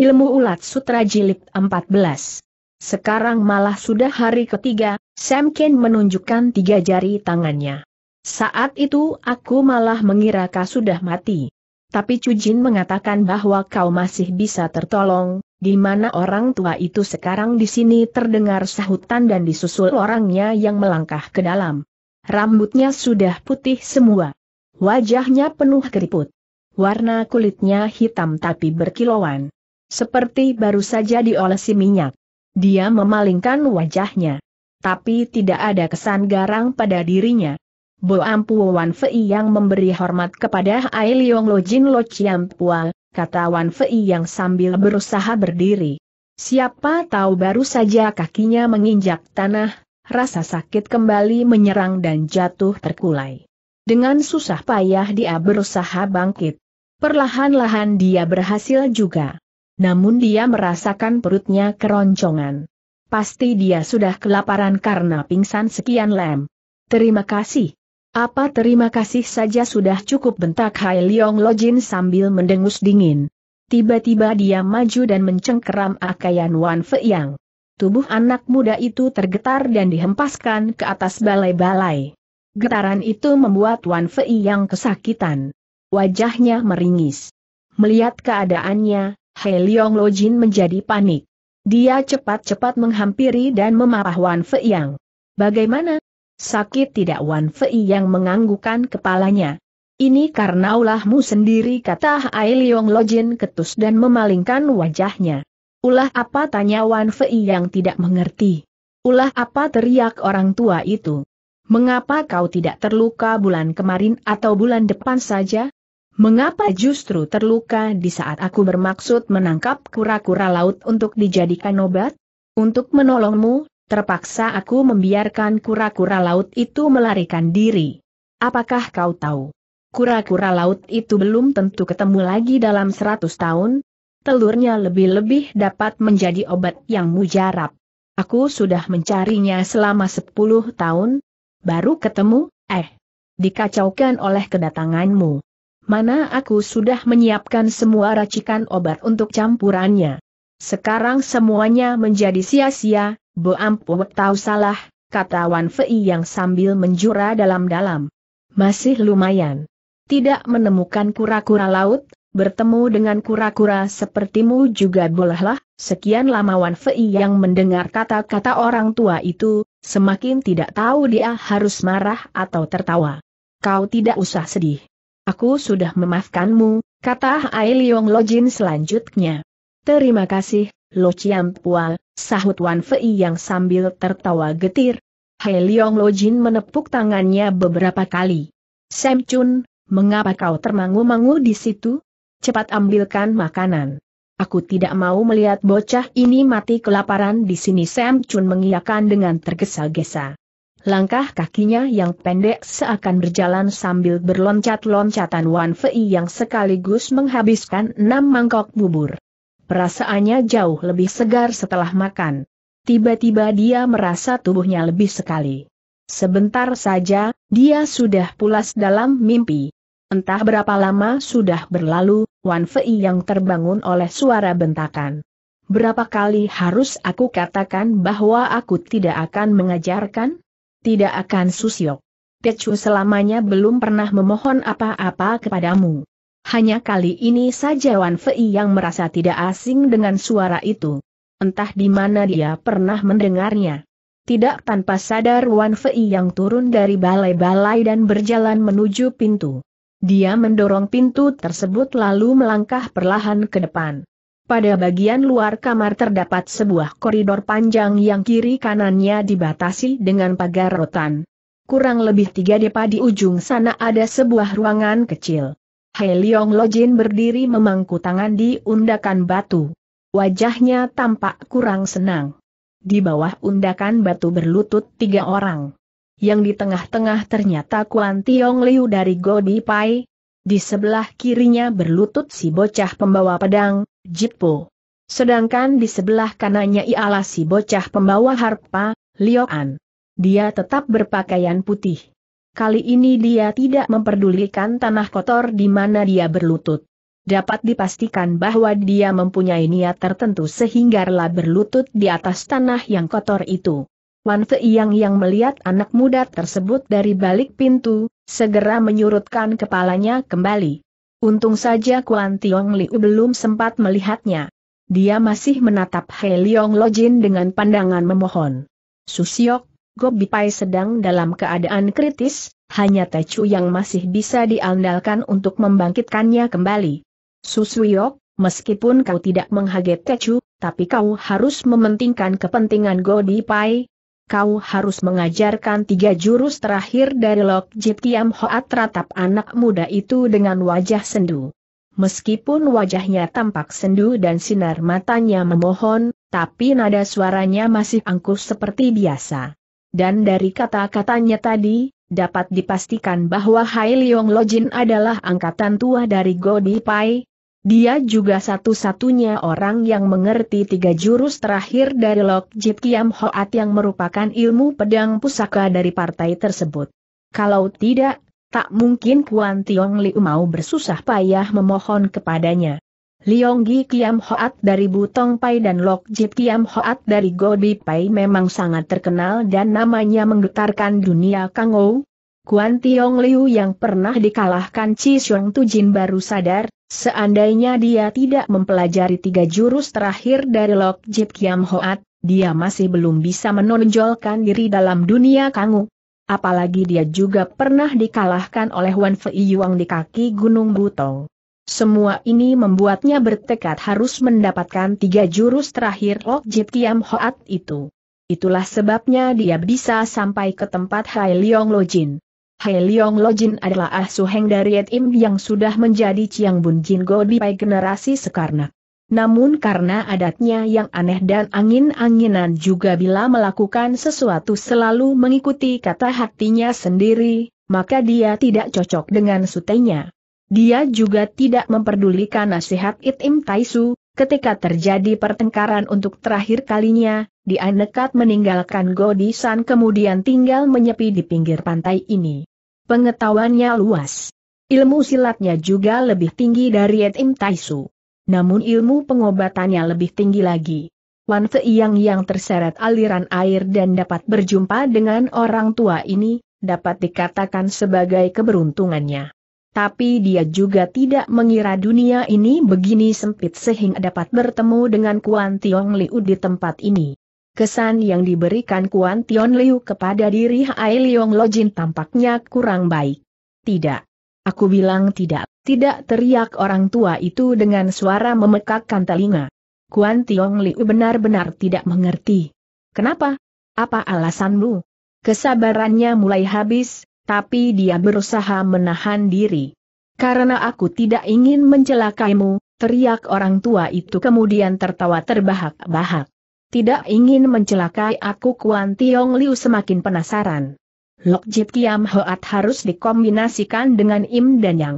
Ilmu Ulat Sutra Jilid 14 Sekarang malah sudah hari ketiga, Sam Ken menunjukkan tiga jari tangannya. Saat itu aku malah mengira kau sudah mati. Tapi Cujin mengatakan bahwa kau masih bisa tertolong, di mana orang tua itu sekarang di sini terdengar sahutan dan disusul orangnya yang melangkah ke dalam. Rambutnya sudah putih semua. Wajahnya penuh keriput. Warna kulitnya hitam tapi berkilauan seperti baru saja diolesi minyak. Dia memalingkan wajahnya. Tapi tidak ada kesan garang pada dirinya. Bo Ampu Wan Fei yang memberi hormat kepada Ai Liong Lo Jin Lo Chiam Pua, kata Wan Fei yang sambil berusaha berdiri. Siapa tahu baru saja kakinya menginjak tanah, rasa sakit kembali menyerang dan jatuh terkulai. Dengan susah payah dia berusaha bangkit. Perlahan-lahan dia berhasil juga namun dia merasakan perutnya keroncongan. Pasti dia sudah kelaparan karena pingsan sekian lem. Terima kasih. Apa terima kasih saja sudah cukup bentak Hai Leong Lojin sambil mendengus dingin. Tiba-tiba dia maju dan mencengkeram Akayan Wan yang Tubuh anak muda itu tergetar dan dihempaskan ke atas balai-balai. Getaran itu membuat Wan yang kesakitan. Wajahnya meringis. Melihat keadaannya, Hei Leong Lo Jin menjadi panik. Dia cepat-cepat menghampiri dan memarah Wan Fei Yang. Bagaimana? Sakit tidak Wan Fei Yang menganggukan kepalanya. Ini karena ulahmu sendiri kata Hei Leong Lo Jin ketus dan memalingkan wajahnya. Ulah apa tanya Wan Fei yang tidak mengerti. Ulah apa teriak orang tua itu. Mengapa kau tidak terluka bulan kemarin atau bulan depan saja? Mengapa justru terluka di saat aku bermaksud menangkap kura-kura laut untuk dijadikan obat? Untuk menolongmu, terpaksa aku membiarkan kura-kura laut itu melarikan diri. Apakah kau tahu? Kura-kura laut itu belum tentu ketemu lagi dalam seratus tahun. Telurnya lebih-lebih dapat menjadi obat yang mujarab. Aku sudah mencarinya selama sepuluh tahun. Baru ketemu, eh. Dikacaukan oleh kedatanganmu mana aku sudah menyiapkan semua racikan obat untuk campurannya. Sekarang semuanya menjadi sia-sia, Bo Ampuh tahu salah, kata Wan Fei yang sambil menjura dalam-dalam. Masih lumayan. Tidak menemukan kura-kura laut, bertemu dengan kura-kura sepertimu juga bolehlah, sekian lama Wan Fei yang mendengar kata-kata orang tua itu, semakin tidak tahu dia harus marah atau tertawa. Kau tidak usah sedih. Aku sudah memaafkanmu, kata Hai Leong Lojin selanjutnya. Terima kasih, Lo Chiam Pual, sahut Wan Fei yang sambil tertawa getir. Hai Leong Lojin menepuk tangannya beberapa kali. Sam Chun, mengapa kau termangu-mangu di situ? Cepat ambilkan makanan. Aku tidak mau melihat bocah ini mati kelaparan di sini Sam Chun mengiyakan dengan tergesa-gesa. Langkah kakinya yang pendek seakan berjalan sambil berloncat-loncatan Wan Fei yang sekaligus menghabiskan enam mangkok bubur. Perasaannya jauh lebih segar setelah makan. Tiba-tiba dia merasa tubuhnya lebih sekali. Sebentar saja, dia sudah pulas dalam mimpi. Entah berapa lama sudah berlalu, Wan Fei yang terbangun oleh suara bentakan. Berapa kali harus aku katakan bahwa aku tidak akan mengajarkan? tidak akan susyok. Tecu selamanya belum pernah memohon apa-apa kepadamu. Hanya kali ini saja Wan Fei yang merasa tidak asing dengan suara itu. Entah di mana dia pernah mendengarnya. Tidak tanpa sadar Wan Fei yang turun dari balai-balai dan berjalan menuju pintu. Dia mendorong pintu tersebut lalu melangkah perlahan ke depan. Pada bagian luar kamar terdapat sebuah koridor panjang yang kiri kanannya dibatasi dengan pagar rotan. Kurang lebih tiga depa di ujung sana ada sebuah ruangan kecil. He Leong Lojin berdiri memangku tangan di undakan batu. Wajahnya tampak kurang senang. Di bawah undakan batu berlutut tiga orang. Yang di tengah-tengah ternyata Kuan Tiong Liu dari Godi Pai. Di sebelah kirinya berlutut si bocah pembawa pedang, Jipo. Sedangkan di sebelah kanannya ialah si bocah pembawa harpa, Lioan. Dia tetap berpakaian putih. Kali ini dia tidak memperdulikan tanah kotor di mana dia berlutut. Dapat dipastikan bahwa dia mempunyai niat tertentu sehingga rela berlutut di atas tanah yang kotor itu. Wan Feiyang yang melihat anak muda tersebut dari balik pintu, segera menyurutkan kepalanya kembali. Untung saja Kuan Tiong Liu belum sempat melihatnya. Dia masih menatap He Lo Jin dengan pandangan memohon. Susiok, Gobi Pai sedang dalam keadaan kritis, hanya Chu yang masih bisa diandalkan untuk membangkitkannya kembali. Susiok, meskipun kau tidak menghaget Chu, tapi kau harus mementingkan kepentingan Gobi Pai, kau harus mengajarkan tiga jurus terakhir dari Lok Jit Hoat ratap anak muda itu dengan wajah sendu. Meskipun wajahnya tampak sendu dan sinar matanya memohon, tapi nada suaranya masih angkuh seperti biasa. Dan dari kata-katanya tadi, dapat dipastikan bahwa Hai Leong Lojin adalah angkatan tua dari Godi Pai, dia juga satu-satunya orang yang mengerti tiga jurus terakhir dari Lok Jit Kiam Hoat yang merupakan ilmu pedang pusaka dari partai tersebut. Kalau tidak, tak mungkin Kuan Tiong Liu mau bersusah payah memohon kepadanya. Liong Gi Kiam Hoat dari Butong Pai dan Lok Jit Kiam Hoat dari Gobi Pai memang sangat terkenal dan namanya menggetarkan dunia Kangou, Kuan Tiong Liu yang pernah dikalahkan Chi Xiong Jin baru sadar, seandainya dia tidak mempelajari tiga jurus terakhir dari Lok Jit Kiam Hoat, dia masih belum bisa menonjolkan diri dalam dunia kangu. Apalagi dia juga pernah dikalahkan oleh Wan Fei Yuang di kaki Gunung Butong. Semua ini membuatnya bertekad harus mendapatkan tiga jurus terakhir Lok Jit Kiam Hoat itu. Itulah sebabnya dia bisa sampai ke tempat Hai Leong Jin. He Leong Jin adalah asuh ah Heng dari Im yang sudah menjadi Chiang Bun Jin Go di generasi sekarang. Namun karena adatnya yang aneh dan angin-anginan juga bila melakukan sesuatu selalu mengikuti kata hatinya sendiri, maka dia tidak cocok dengan sutenya. Dia juga tidak memperdulikan nasihat Itim Taisu, Ketika terjadi pertengkaran untuk terakhir kalinya, dia nekat meninggalkan Godisan kemudian tinggal menyepi di pinggir pantai ini. Pengetahuannya luas. Ilmu silatnya juga lebih tinggi dari Yetim Taisu. Namun ilmu pengobatannya lebih tinggi lagi. Wan Feiyang yang terseret aliran air dan dapat berjumpa dengan orang tua ini, dapat dikatakan sebagai keberuntungannya tapi dia juga tidak mengira dunia ini begini sempit sehingga dapat bertemu dengan Kuan Tiong Liu di tempat ini. Kesan yang diberikan Kuan Tiong Liu kepada diri Hai Leong Lojin tampaknya kurang baik. Tidak. Aku bilang tidak, tidak teriak orang tua itu dengan suara memekakkan telinga. Kuan Tiong Liu benar-benar tidak mengerti. Kenapa? Apa alasanmu? Kesabarannya mulai habis, tapi dia berusaha menahan diri. Karena aku tidak ingin mencelakaimu, teriak orang tua itu kemudian tertawa terbahak-bahak. Tidak ingin mencelakai aku Kuan Tiong Liu semakin penasaran. Jit Kiam Hoat harus dikombinasikan dengan Im dan Yang.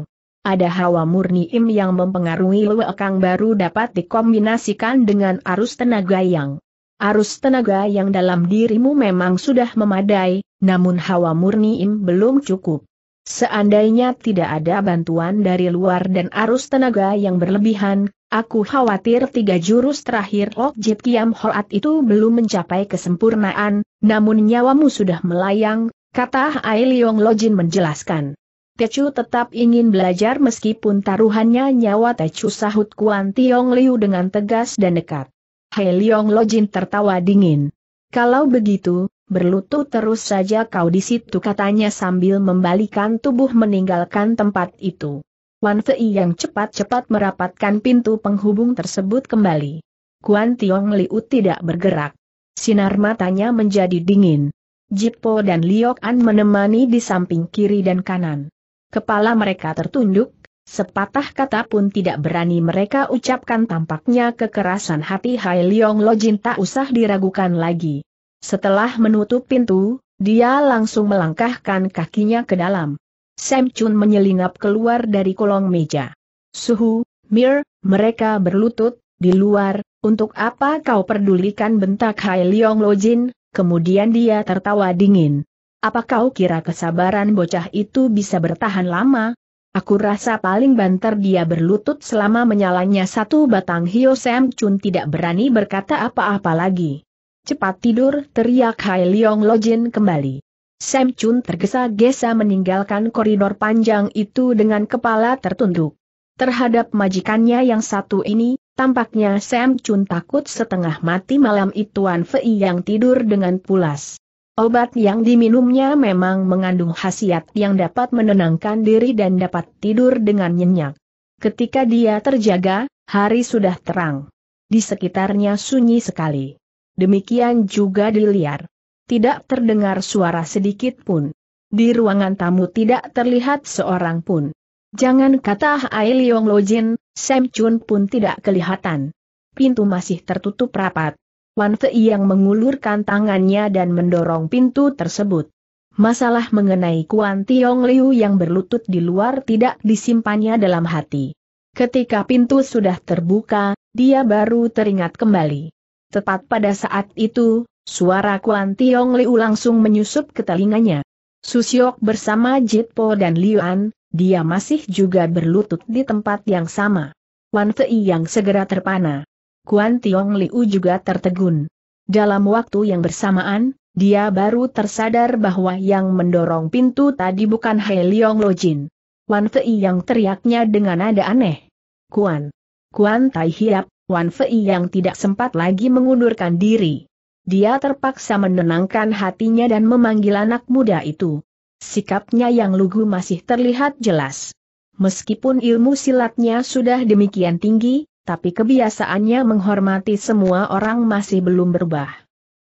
Ada hawa murni Im yang mempengaruhi Lue Kang baru dapat dikombinasikan dengan arus tenaga Yang. Arus tenaga yang dalam dirimu memang sudah memadai, namun hawa murni Im belum cukup. Seandainya tidak ada bantuan dari luar dan arus tenaga yang berlebihan, aku khawatir tiga jurus terakhir Jit Kiam Hoat itu belum mencapai kesempurnaan, namun nyawamu sudah melayang, kata Ai Leong Lojin menjelaskan. Tecu tetap ingin belajar meskipun taruhannya nyawa Tecu sahut Kuan Tiong Liu dengan tegas dan dekat. Hai Leong Lojin tertawa dingin. Kalau begitu, berlutut terus saja kau di situ katanya sambil membalikan tubuh meninggalkan tempat itu. Wan Fei yang cepat-cepat merapatkan pintu penghubung tersebut kembali. Kuan Tiong Liu tidak bergerak. Sinar matanya menjadi dingin. Jipo dan Liok An menemani di samping kiri dan kanan. Kepala mereka tertunduk, sepatah kata pun tidak berani mereka ucapkan tampaknya kekerasan hati Hai Leong Lojin tak usah diragukan lagi. Setelah menutup pintu, dia langsung melangkahkan kakinya ke dalam. Sam Chun menyelinap keluar dari kolong meja. Suhu, Mir, mereka berlutut, di luar, untuk apa kau pedulikan bentak Hai Leong Jin? kemudian dia tertawa dingin. Apa kau kira kesabaran bocah itu bisa bertahan lama? Aku rasa paling banter dia berlutut selama menyalanya satu batang Hio Sam Chun tidak berani berkata apa-apa lagi. Cepat tidur, teriak Hai Leong Lojin kembali. Sam Chun tergesa-gesa meninggalkan koridor panjang itu dengan kepala tertunduk. Terhadap majikannya yang satu ini, tampaknya Sam Chun takut setengah mati malam ituan Fei yang tidur dengan pulas. Obat yang diminumnya memang mengandung khasiat yang dapat menenangkan diri dan dapat tidur dengan nyenyak. Ketika dia terjaga, hari sudah terang. Di sekitarnya sunyi sekali. Demikian juga di liar. Tidak terdengar suara sedikit pun. Di ruangan tamu tidak terlihat seorang pun. Jangan kata Hai Leong Lojin, Sam Chun pun tidak kelihatan. Pintu masih tertutup rapat. Wan Fei yang mengulurkan tangannya dan mendorong pintu tersebut. Masalah mengenai Kuan Tiong Liu yang berlutut di luar tidak disimpannya dalam hati. Ketika pintu sudah terbuka, dia baru teringat kembali. Tepat pada saat itu, suara Kuan Tiong Liu langsung menyusup ke telinganya. Susiok bersama Jit Po dan Liu An, dia masih juga berlutut di tempat yang sama. Wan Fei yang segera terpana. Kuan Tiong Liu juga tertegun. Dalam waktu yang bersamaan, dia baru tersadar bahwa yang mendorong pintu tadi bukan He Lo Jin. Wan Fei yang teriaknya dengan nada aneh. Kuan. Kuan Tai Hiap, Wan Fei yang tidak sempat lagi mengundurkan diri. Dia terpaksa menenangkan hatinya dan memanggil anak muda itu. Sikapnya yang lugu masih terlihat jelas. Meskipun ilmu silatnya sudah demikian tinggi, tapi kebiasaannya menghormati semua orang masih belum berubah.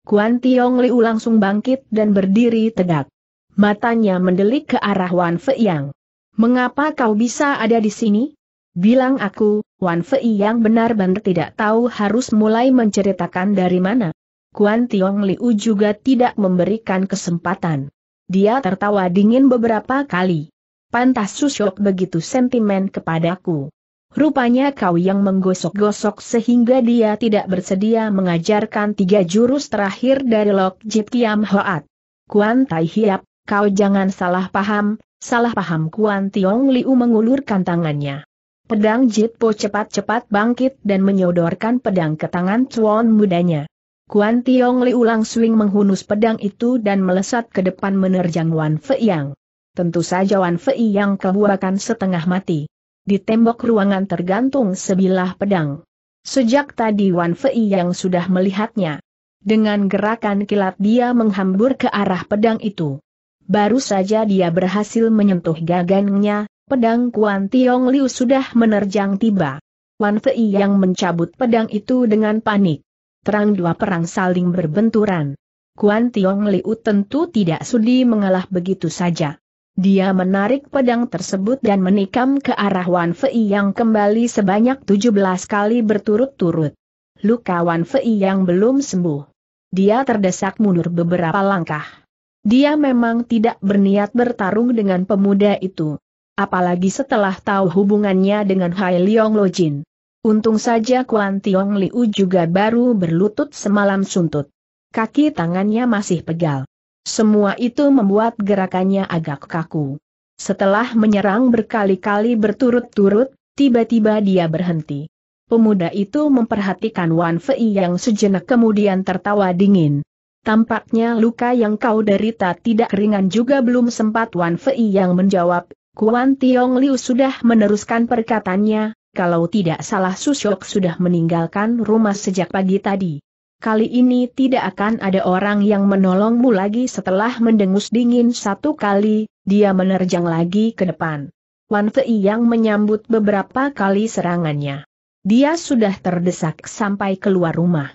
Kuan Tiong Liu langsung bangkit dan berdiri tegak. Matanya mendelik ke arah Wan Fei Yang. Mengapa kau bisa ada di sini? Bilang aku, Wan Fei yang benar-benar tidak tahu harus mulai menceritakan dari mana. Kuan Tiong Liu juga tidak memberikan kesempatan. Dia tertawa dingin beberapa kali. Pantas Susyok begitu sentimen kepadaku. Rupanya kau yang menggosok-gosok sehingga dia tidak bersedia mengajarkan tiga jurus terakhir dari Lok Jit Kiam Hoat. Kuan Tai Hiap, kau jangan salah paham, salah paham Kuan Tiong Liu mengulurkan tangannya. Pedang Jitpo cepat-cepat bangkit dan menyodorkan pedang ke tangan Chuan mudanya. Kuan Tiong Li ulang swing menghunus pedang itu dan melesat ke depan menerjang Wan Fei Yang. Tentu saja Wan Fei Yang kebuakan setengah mati. Di tembok ruangan tergantung sebilah pedang. Sejak tadi Wan Fei Yang sudah melihatnya. Dengan gerakan kilat dia menghambur ke arah pedang itu. Baru saja dia berhasil menyentuh gagangnya, pedang Kuan Tiong Liu sudah menerjang tiba. Wan Fei yang mencabut pedang itu dengan panik. Terang dua perang saling berbenturan. Kuan Tiong Liu tentu tidak sudi mengalah begitu saja. Dia menarik pedang tersebut dan menikam ke arah Wan Fei yang kembali sebanyak 17 kali berturut-turut. Luka Wan Fei yang belum sembuh. Dia terdesak mundur beberapa langkah. Dia memang tidak berniat bertarung dengan pemuda itu apalagi setelah tahu hubungannya dengan Hai Leong Lo Jin. Untung saja Kuan Tiong Liu juga baru berlutut semalam suntut. Kaki tangannya masih pegal. Semua itu membuat gerakannya agak kaku. Setelah menyerang berkali-kali berturut-turut, tiba-tiba dia berhenti. Pemuda itu memperhatikan Wan Fei yang sejenak kemudian tertawa dingin. Tampaknya luka yang kau derita tidak ringan juga belum sempat Wan Fei yang menjawab, Kuan Tiong Liu sudah meneruskan perkataannya, kalau tidak salah Susyok sudah meninggalkan rumah sejak pagi tadi. Kali ini tidak akan ada orang yang menolongmu lagi setelah mendengus dingin satu kali, dia menerjang lagi ke depan. Wan Fei yang menyambut beberapa kali serangannya. Dia sudah terdesak sampai keluar rumah.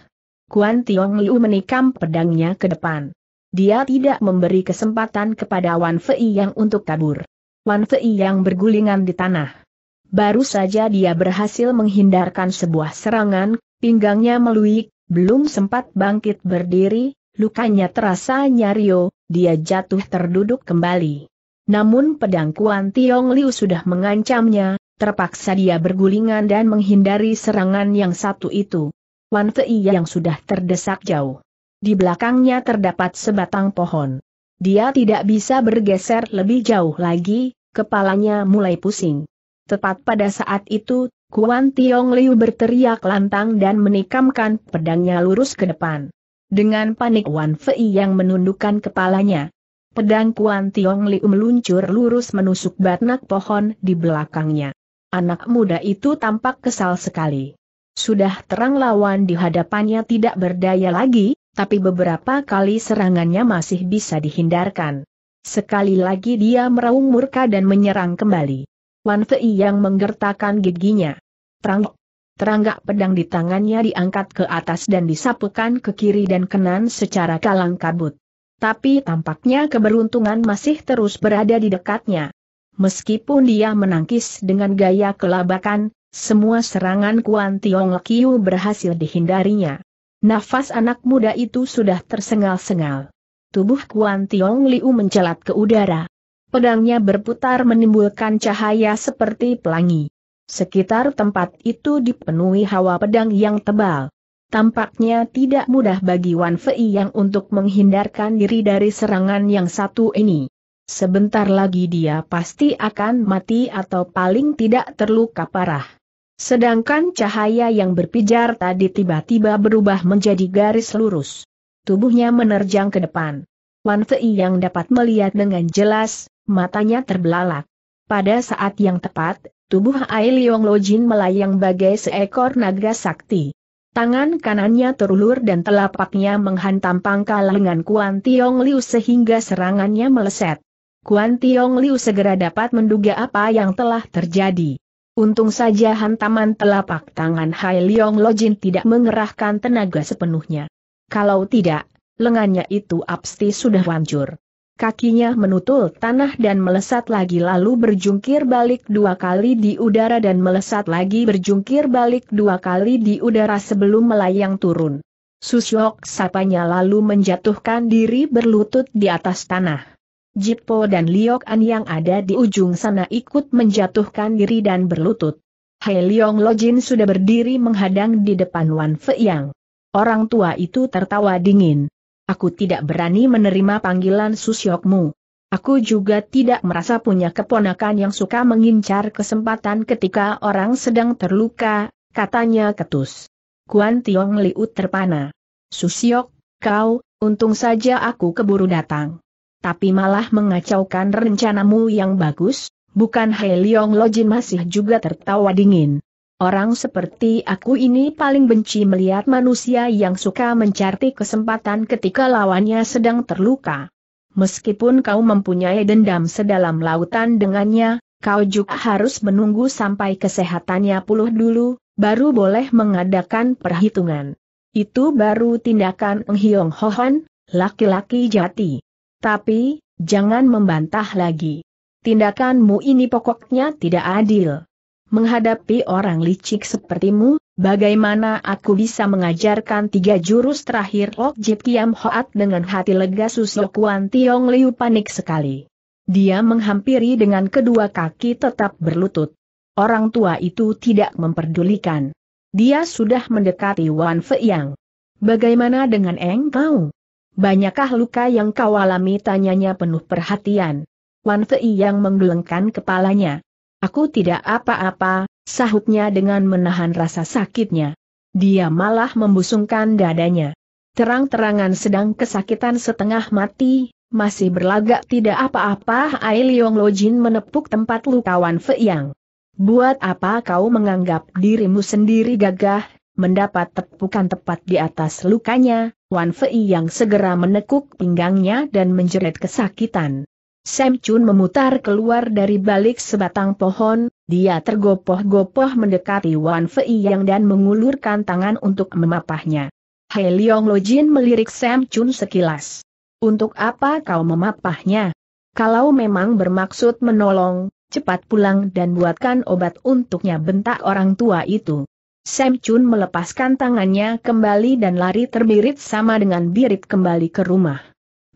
Kuan Tiong Liu menikam pedangnya ke depan. Dia tidak memberi kesempatan kepada Wan Fei yang untuk kabur. Wan Fei yang bergulingan di tanah. Baru saja dia berhasil menghindarkan sebuah serangan, pinggangnya meluik, belum sempat bangkit berdiri, lukanya terasa nyario, dia jatuh terduduk kembali. Namun pedang Kuan Tiong Liu sudah mengancamnya, terpaksa dia bergulingan dan menghindari serangan yang satu itu. Wan Fei yang sudah terdesak jauh. Di belakangnya terdapat sebatang pohon. Dia tidak bisa bergeser lebih jauh lagi, kepalanya mulai pusing. Tepat pada saat itu, Kuan Tiong Liu berteriak lantang dan menikamkan pedangnya lurus ke depan. Dengan panik Wan Fei yang menundukkan kepalanya, pedang Kuan Tiong Liu meluncur lurus menusuk batnak pohon di belakangnya. Anak muda itu tampak kesal sekali. Sudah terang lawan di hadapannya tidak berdaya lagi, tapi beberapa kali serangannya masih bisa dihindarkan. Sekali lagi dia meraung murka dan menyerang kembali. Wan Fei yang menggertakkan giginya. Terang, Teranggak pedang di tangannya diangkat ke atas dan disapukan ke kiri dan kanan secara kalang kabut. Tapi tampaknya keberuntungan masih terus berada di dekatnya. Meskipun dia menangkis dengan gaya kelabakan, semua serangan Kuan Tiong Lekiu berhasil dihindarinya. Nafas anak muda itu sudah tersengal-sengal. Tubuh Kuan Tiong Liu mencelat ke udara. Pedangnya berputar menimbulkan cahaya seperti pelangi. Sekitar tempat itu dipenuhi hawa pedang yang tebal. Tampaknya tidak mudah bagi Wan Fei yang untuk menghindarkan diri dari serangan yang satu ini. Sebentar lagi dia pasti akan mati atau paling tidak terluka parah. Sedangkan cahaya yang berpijar tadi tiba-tiba berubah menjadi garis lurus. Tubuhnya menerjang ke depan. Wan Fei yang dapat melihat dengan jelas, matanya terbelalak. Pada saat yang tepat, tubuh Ai Lo Jin melayang bagai seekor naga sakti. Tangan kanannya terulur dan telapaknya menghantam pangkal lengan Kuan Tiong Liu sehingga serangannya meleset. Kuan Tiong Liu segera dapat menduga apa yang telah terjadi. Untung saja hantaman telapak tangan Hai Leong Lojin tidak mengerahkan tenaga sepenuhnya. Kalau tidak, lengannya itu absti sudah hancur. Kakinya menutul tanah dan melesat lagi lalu berjungkir balik dua kali di udara dan melesat lagi berjungkir balik dua kali di udara sebelum melayang turun. Susyok sapanya lalu menjatuhkan diri berlutut di atas tanah. Jipo dan Liok An yang ada di ujung sana ikut menjatuhkan diri dan berlutut. Hei Leong Lojin sudah berdiri menghadang di depan Wan yang. Orang tua itu tertawa dingin. Aku tidak berani menerima panggilan susyokmu. Aku juga tidak merasa punya keponakan yang suka mengincar kesempatan ketika orang sedang terluka, katanya ketus. Kuan Tiong Liut terpana. Susyok, kau, untung saja aku keburu datang tapi malah mengacaukan rencanamu yang bagus, bukan Hei, Leong Lojin masih juga tertawa dingin. Orang seperti aku ini paling benci melihat manusia yang suka mencari kesempatan ketika lawannya sedang terluka. Meskipun kau mempunyai dendam sedalam lautan dengannya, kau juga harus menunggu sampai kesehatannya pulih dulu, baru boleh mengadakan perhitungan. Itu baru tindakan Ng Hiong Hohan, laki-laki jati. Tapi, jangan membantah lagi. Tindakanmu ini pokoknya tidak adil. Menghadapi orang licik sepertimu, bagaimana aku bisa mengajarkan tiga jurus terakhir Lok Jip Kiam Hoat dengan hati lega Susio Kuan Tiong Liu panik sekali. Dia menghampiri dengan kedua kaki tetap berlutut. Orang tua itu tidak memperdulikan. Dia sudah mendekati Wan Fei Yang. Bagaimana dengan engkau? Banyakkah luka yang kau alami tanyanya penuh perhatian. Wan Fei yang menggelengkan kepalanya. Aku tidak apa-apa, sahutnya dengan menahan rasa sakitnya. Dia malah membusungkan dadanya. Terang-terangan sedang kesakitan setengah mati, masih berlagak tidak apa-apa Ai Leong Jin menepuk tempat luka Wan Fei yang. Buat apa kau menganggap dirimu sendiri gagah, mendapat tepukan tepat di atas lukanya, Wan Fei yang segera menekuk pinggangnya dan menjerit kesakitan. Sam Chun memutar keluar dari balik sebatang pohon, dia tergopoh-gopoh mendekati Wan Fei yang dan mengulurkan tangan untuk memapahnya. Hei Leong Lo Jin melirik Sam Chun sekilas. Untuk apa kau memapahnya? Kalau memang bermaksud menolong, cepat pulang dan buatkan obat untuknya bentak orang tua itu. Sam Chun melepaskan tangannya kembali dan lari terbirit sama dengan birit kembali ke rumah.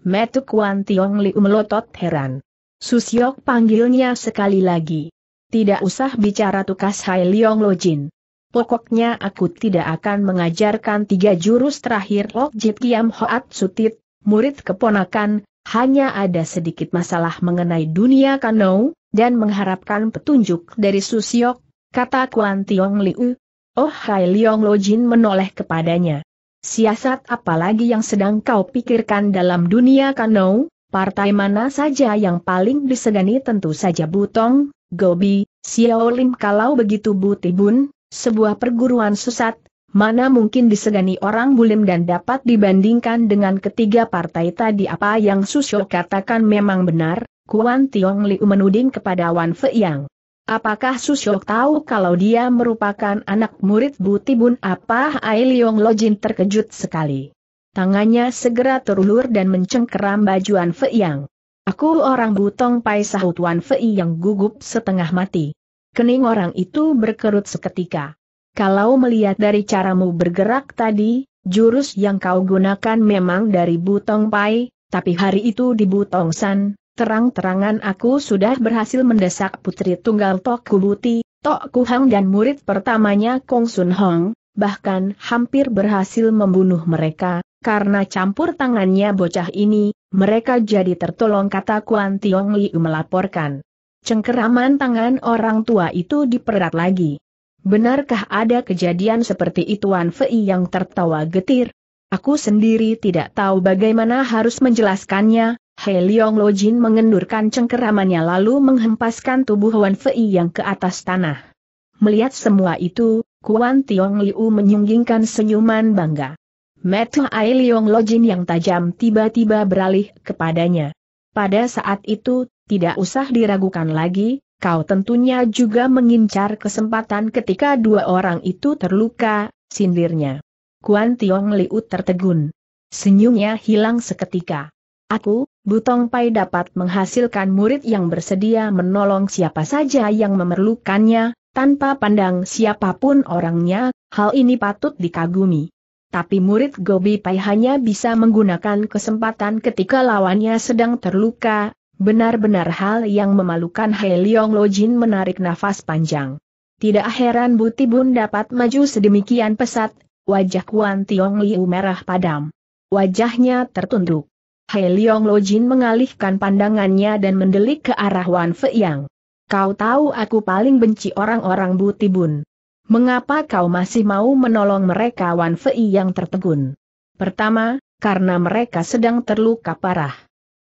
Metu Kuan Tiong Liu um melotot heran. Susiok panggilnya sekali lagi. Tidak usah bicara tukas Hai Liong Lojin. Pokoknya aku tidak akan mengajarkan tiga jurus terakhir Lok Jit Kiam Hoat Sutit, murid keponakan, hanya ada sedikit masalah mengenai dunia kano, dan mengharapkan petunjuk dari Susiok, kata Kuan Tiong Liu, Oh Hai Leong Lo Jin menoleh kepadanya. Siasat apalagi yang sedang kau pikirkan dalam dunia kano, partai mana saja yang paling disegani tentu saja Butong, Gobi, Xiao Lim kalau begitu Butibun, sebuah perguruan susat, mana mungkin disegani orang bulim dan dapat dibandingkan dengan ketiga partai tadi apa yang Susyo katakan memang benar, Kuan Tiong Liu menuding kepada Wan Fei Yang. Apakah Susyok tahu kalau dia merupakan anak murid Butibun apa Hai Leong Lojin terkejut sekali. Tangannya segera terulur dan mencengkeram bajuan Feiyang. Aku orang Butong Pai sahut Wan Fei yang gugup setengah mati. Kening orang itu berkerut seketika. Kalau melihat dari caramu bergerak tadi, jurus yang kau gunakan memang dari Butong Pai, tapi hari itu di Butong San, Terang-terangan aku sudah berhasil mendesak putri tunggal Tok Kubuti, Tok Kuhang dan murid pertamanya Kong Sun Hong, bahkan hampir berhasil membunuh mereka, karena campur tangannya bocah ini, mereka jadi tertolong kata Kuan Tiong Liu melaporkan. Cengkeraman tangan orang tua itu diperat lagi. Benarkah ada kejadian seperti itu Wan Fei yang tertawa getir? Aku sendiri tidak tahu bagaimana harus menjelaskannya, He Leong Lo Jin mengendurkan cengkeramannya lalu menghempaskan tubuh Wan Fei yang ke atas tanah. Melihat semua itu, Kuan Tiong Liu menyunggingkan senyuman bangga. Metu Ai Leong Lo Jin yang tajam tiba-tiba beralih kepadanya. Pada saat itu, tidak usah diragukan lagi, kau tentunya juga mengincar kesempatan ketika dua orang itu terluka, sindirnya. Kuan Tiong Liu tertegun. Senyumnya hilang seketika. Aku, Butong Pai dapat menghasilkan murid yang bersedia menolong siapa saja yang memerlukannya, tanpa pandang siapapun orangnya, hal ini patut dikagumi. Tapi murid Gobi Pai hanya bisa menggunakan kesempatan ketika lawannya sedang terluka, benar-benar hal yang memalukan He Leong Lojin menarik nafas panjang. Tidak heran Buti Bun dapat maju sedemikian pesat, wajah Kuan Tiong Liu merah padam. Wajahnya tertunduk. Hei Leong Lo Jin mengalihkan pandangannya dan mendelik ke arah Wan Fei Yang. Kau tahu aku paling benci orang-orang butibun. Mengapa kau masih mau menolong mereka Wan Fei yang tertegun? Pertama, karena mereka sedang terluka parah.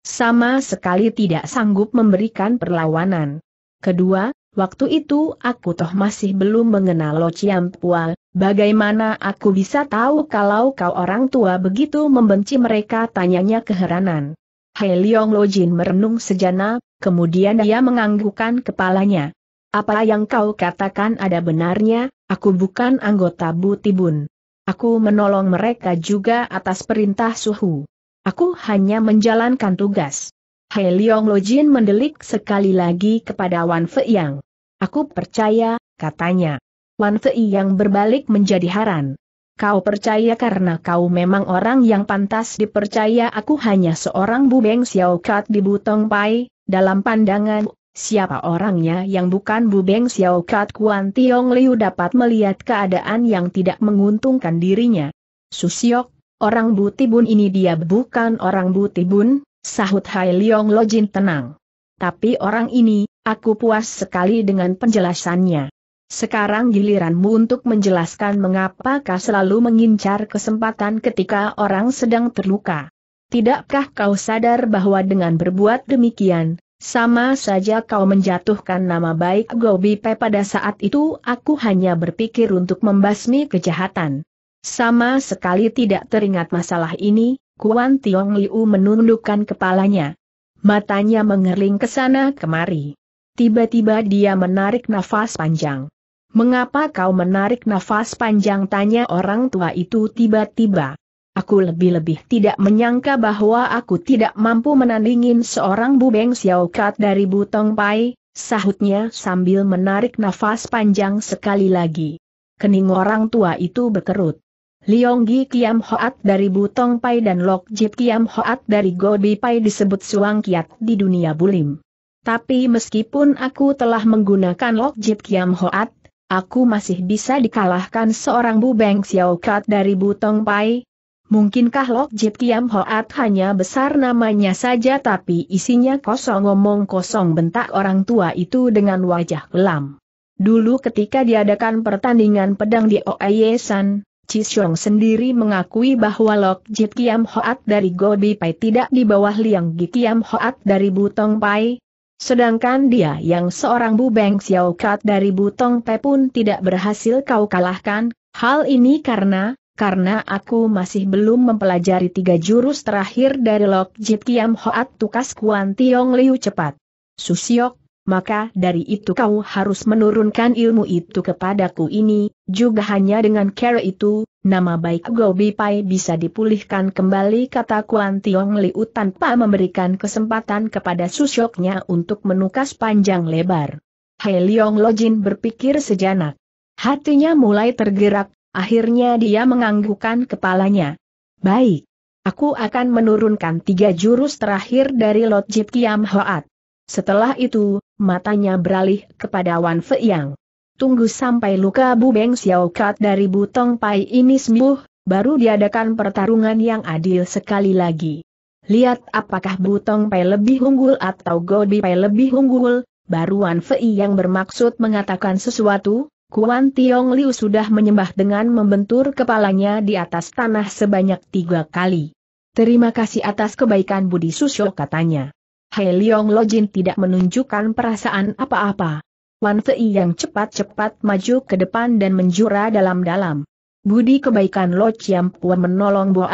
Sama sekali tidak sanggup memberikan perlawanan. Kedua, waktu itu aku toh masih belum mengenal Lo Chiam Pua, Bagaimana aku bisa tahu kalau kau orang tua begitu membenci mereka? Tanyanya keheranan. Hei Leong Lojin merenung sejana, kemudian dia menganggukkan kepalanya. Apa yang kau katakan ada benarnya, aku bukan anggota Butibun. Aku menolong mereka juga atas perintah suhu. Aku hanya menjalankan tugas. Hei Leong Lojin mendelik sekali lagi kepada Wan Fei Yang. Aku percaya, katanya. Wan Fei yang berbalik menjadi haran. Kau percaya karena kau memang orang yang pantas dipercaya aku hanya seorang bubeng Kat di Butong Pai, dalam pandangan siapa orangnya yang bukan bubeng Kat Kuan Tiong Liu dapat melihat keadaan yang tidak menguntungkan dirinya. Susiok, orang butibun ini dia bukan orang butibun, sahut Hai Leong Lojin tenang. Tapi orang ini, aku puas sekali dengan penjelasannya. Sekarang giliranmu untuk menjelaskan mengapa kau selalu mengincar kesempatan ketika orang sedang terluka. Tidakkah kau sadar bahwa dengan berbuat demikian, sama saja kau menjatuhkan nama baik Gobi Pe pada saat itu aku hanya berpikir untuk membasmi kejahatan. Sama sekali tidak teringat masalah ini, Kuan Tiong Liu menundukkan kepalanya. Matanya mengerling ke sana kemari. Tiba-tiba dia menarik nafas panjang. Mengapa kau menarik nafas panjang tanya orang tua itu tiba-tiba? Aku lebih-lebih tidak menyangka bahwa aku tidak mampu menandingin seorang bubeng siaukat dari Butong Pai, sahutnya sambil menarik nafas panjang sekali lagi. Kening orang tua itu berkerut. Lionggi Kiam Hoat dari Butong Pai dan Lok Jit Kiam Hoat dari Gobi Pai disebut suang kiat di dunia bulim. Tapi meskipun aku telah menggunakan Lok Jit Kiam Hoat, Aku masih bisa dikalahkan seorang Bu Beng Xiao Kat dari Butong Pai? Mungkinkah Lok Jit Kiam Hoat hanya besar namanya saja tapi isinya kosong ngomong kosong bentak orang tua itu dengan wajah kelam. Dulu ketika diadakan pertandingan pedang di Oye San, Cishong sendiri mengakui bahwa Lok Jit Kiam Hoat dari Gobi Pai tidak di bawah Liang Gi Kiam Hoat dari Butong Pai, Sedangkan dia yang seorang bu xiao Xiaokat dari Butong Pe pun tidak berhasil kau kalahkan, hal ini karena, karena aku masih belum mempelajari tiga jurus terakhir dari Lok Jit Kiam Hoat Tukas Kuan Tiong Liu cepat. Susiok, maka dari itu kau harus menurunkan ilmu itu kepadaku ini, juga hanya dengan cara itu, nama baik Gobi Pai bisa dipulihkan kembali kata Kuan Tiong Liu tanpa memberikan kesempatan kepada susyoknya untuk menukas panjang lebar. He Leong Lojin berpikir sejenak. Hatinya mulai tergerak, akhirnya dia menganggukkan kepalanya. Baik. Aku akan menurunkan tiga jurus terakhir dari Jip Kiam Hoat. Setelah itu, matanya beralih kepada Wan Fei Yang. Tunggu sampai luka Bu Beng Xiao Kat dari Butong Pai ini sembuh, baru diadakan pertarungan yang adil sekali lagi. Lihat apakah Butong Pai lebih unggul atau Gobi Pai lebih unggul, baru Wan Fei yang bermaksud mengatakan sesuatu, Kuan Tiong Liu sudah menyembah dengan membentur kepalanya di atas tanah sebanyak tiga kali. Terima kasih atas kebaikan Budi Susyo katanya. He Leong Jin tidak menunjukkan perasaan apa-apa. Wan Fei yang cepat-cepat maju ke depan dan menjura dalam-dalam. Budi kebaikan Lo Chiam Pua menolong Bo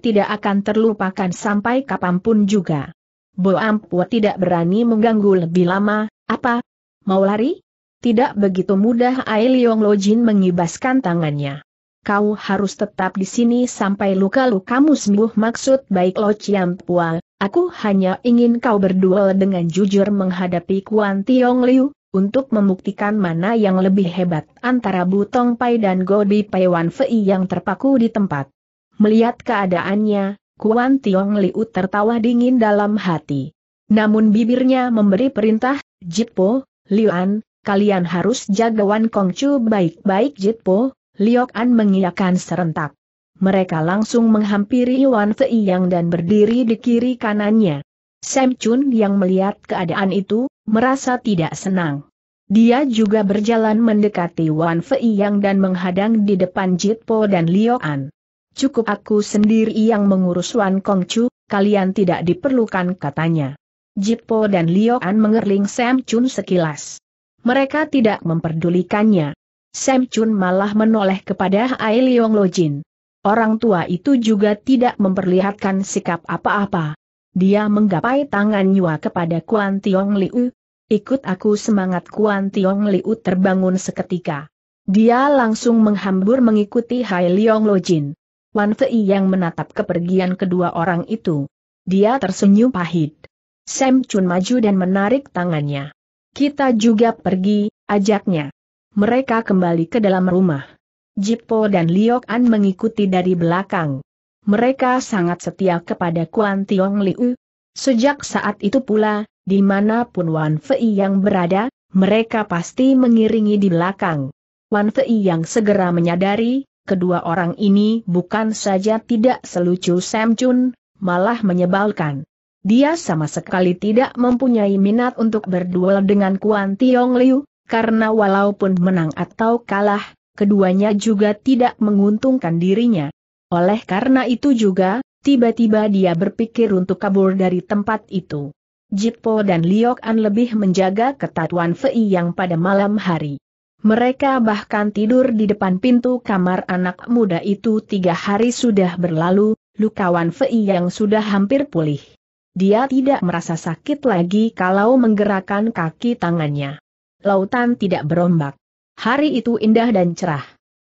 tidak akan terlupakan sampai kapanpun juga. Bo tidak berani mengganggu lebih lama, apa? Mau lari? Tidak begitu mudah Ai Leong Jin mengibaskan tangannya. Kau harus tetap di sini sampai luka-lukamu sembuh maksud baik Lo Chiam Pua, Aku hanya ingin kau berduel dengan jujur menghadapi Kuan Tiong Liu, untuk membuktikan mana yang lebih hebat antara Butong Pai dan Gobi Pai Wan Fei yang terpaku di tempat. Melihat keadaannya, Kuan Tiong Liu tertawa dingin dalam hati. Namun bibirnya memberi perintah, Jitpo, Liuan, kalian harus jaga Wan Kongcu baik-baik Jitpo, Liok An mengiyakan serentak mereka langsung menghampiri Wan Fei Yang dan berdiri di kiri kanannya. Sam Chun yang melihat keadaan itu, merasa tidak senang. Dia juga berjalan mendekati Wan Fei Yang dan menghadang di depan Jit Po dan Liu An. Cukup aku sendiri yang mengurus Wan Kong Chu, kalian tidak diperlukan katanya. Jit Po dan Liu An mengerling Sam Chun sekilas. Mereka tidak memperdulikannya. Sam Chun malah menoleh kepada Ai Yong Lo Jin. Orang tua itu juga tidak memperlihatkan sikap apa-apa. Dia menggapai tangan Yua kepada Kuan Tiong Liu. Ikut aku semangat Kuan Tiong Liu terbangun seketika. Dia langsung menghambur mengikuti Hai Leong Lojin. Wan Fei yang menatap kepergian kedua orang itu. Dia tersenyum pahit. Sam Chun maju dan menarik tangannya. Kita juga pergi, ajaknya. Mereka kembali ke dalam rumah. Jipo dan Liok An mengikuti dari belakang. Mereka sangat setia kepada Kuan Tiong Liu. Sejak saat itu pula, dimanapun Wan Fei yang berada, mereka pasti mengiringi di belakang. Wan Fei yang segera menyadari, kedua orang ini bukan saja tidak selucu Sam Chun, malah menyebalkan. Dia sama sekali tidak mempunyai minat untuk berduel dengan Kuan Tiong Liu, karena walaupun menang atau kalah, keduanya juga tidak menguntungkan dirinya. Oleh karena itu juga, tiba-tiba dia berpikir untuk kabur dari tempat itu. Jitpo dan Liok An lebih menjaga ketatuan Fei yang pada malam hari. Mereka bahkan tidur di depan pintu kamar anak muda itu tiga hari sudah berlalu, lukawan Fei yang sudah hampir pulih. Dia tidak merasa sakit lagi kalau menggerakkan kaki tangannya. Lautan tidak berombak. Hari itu indah dan cerah.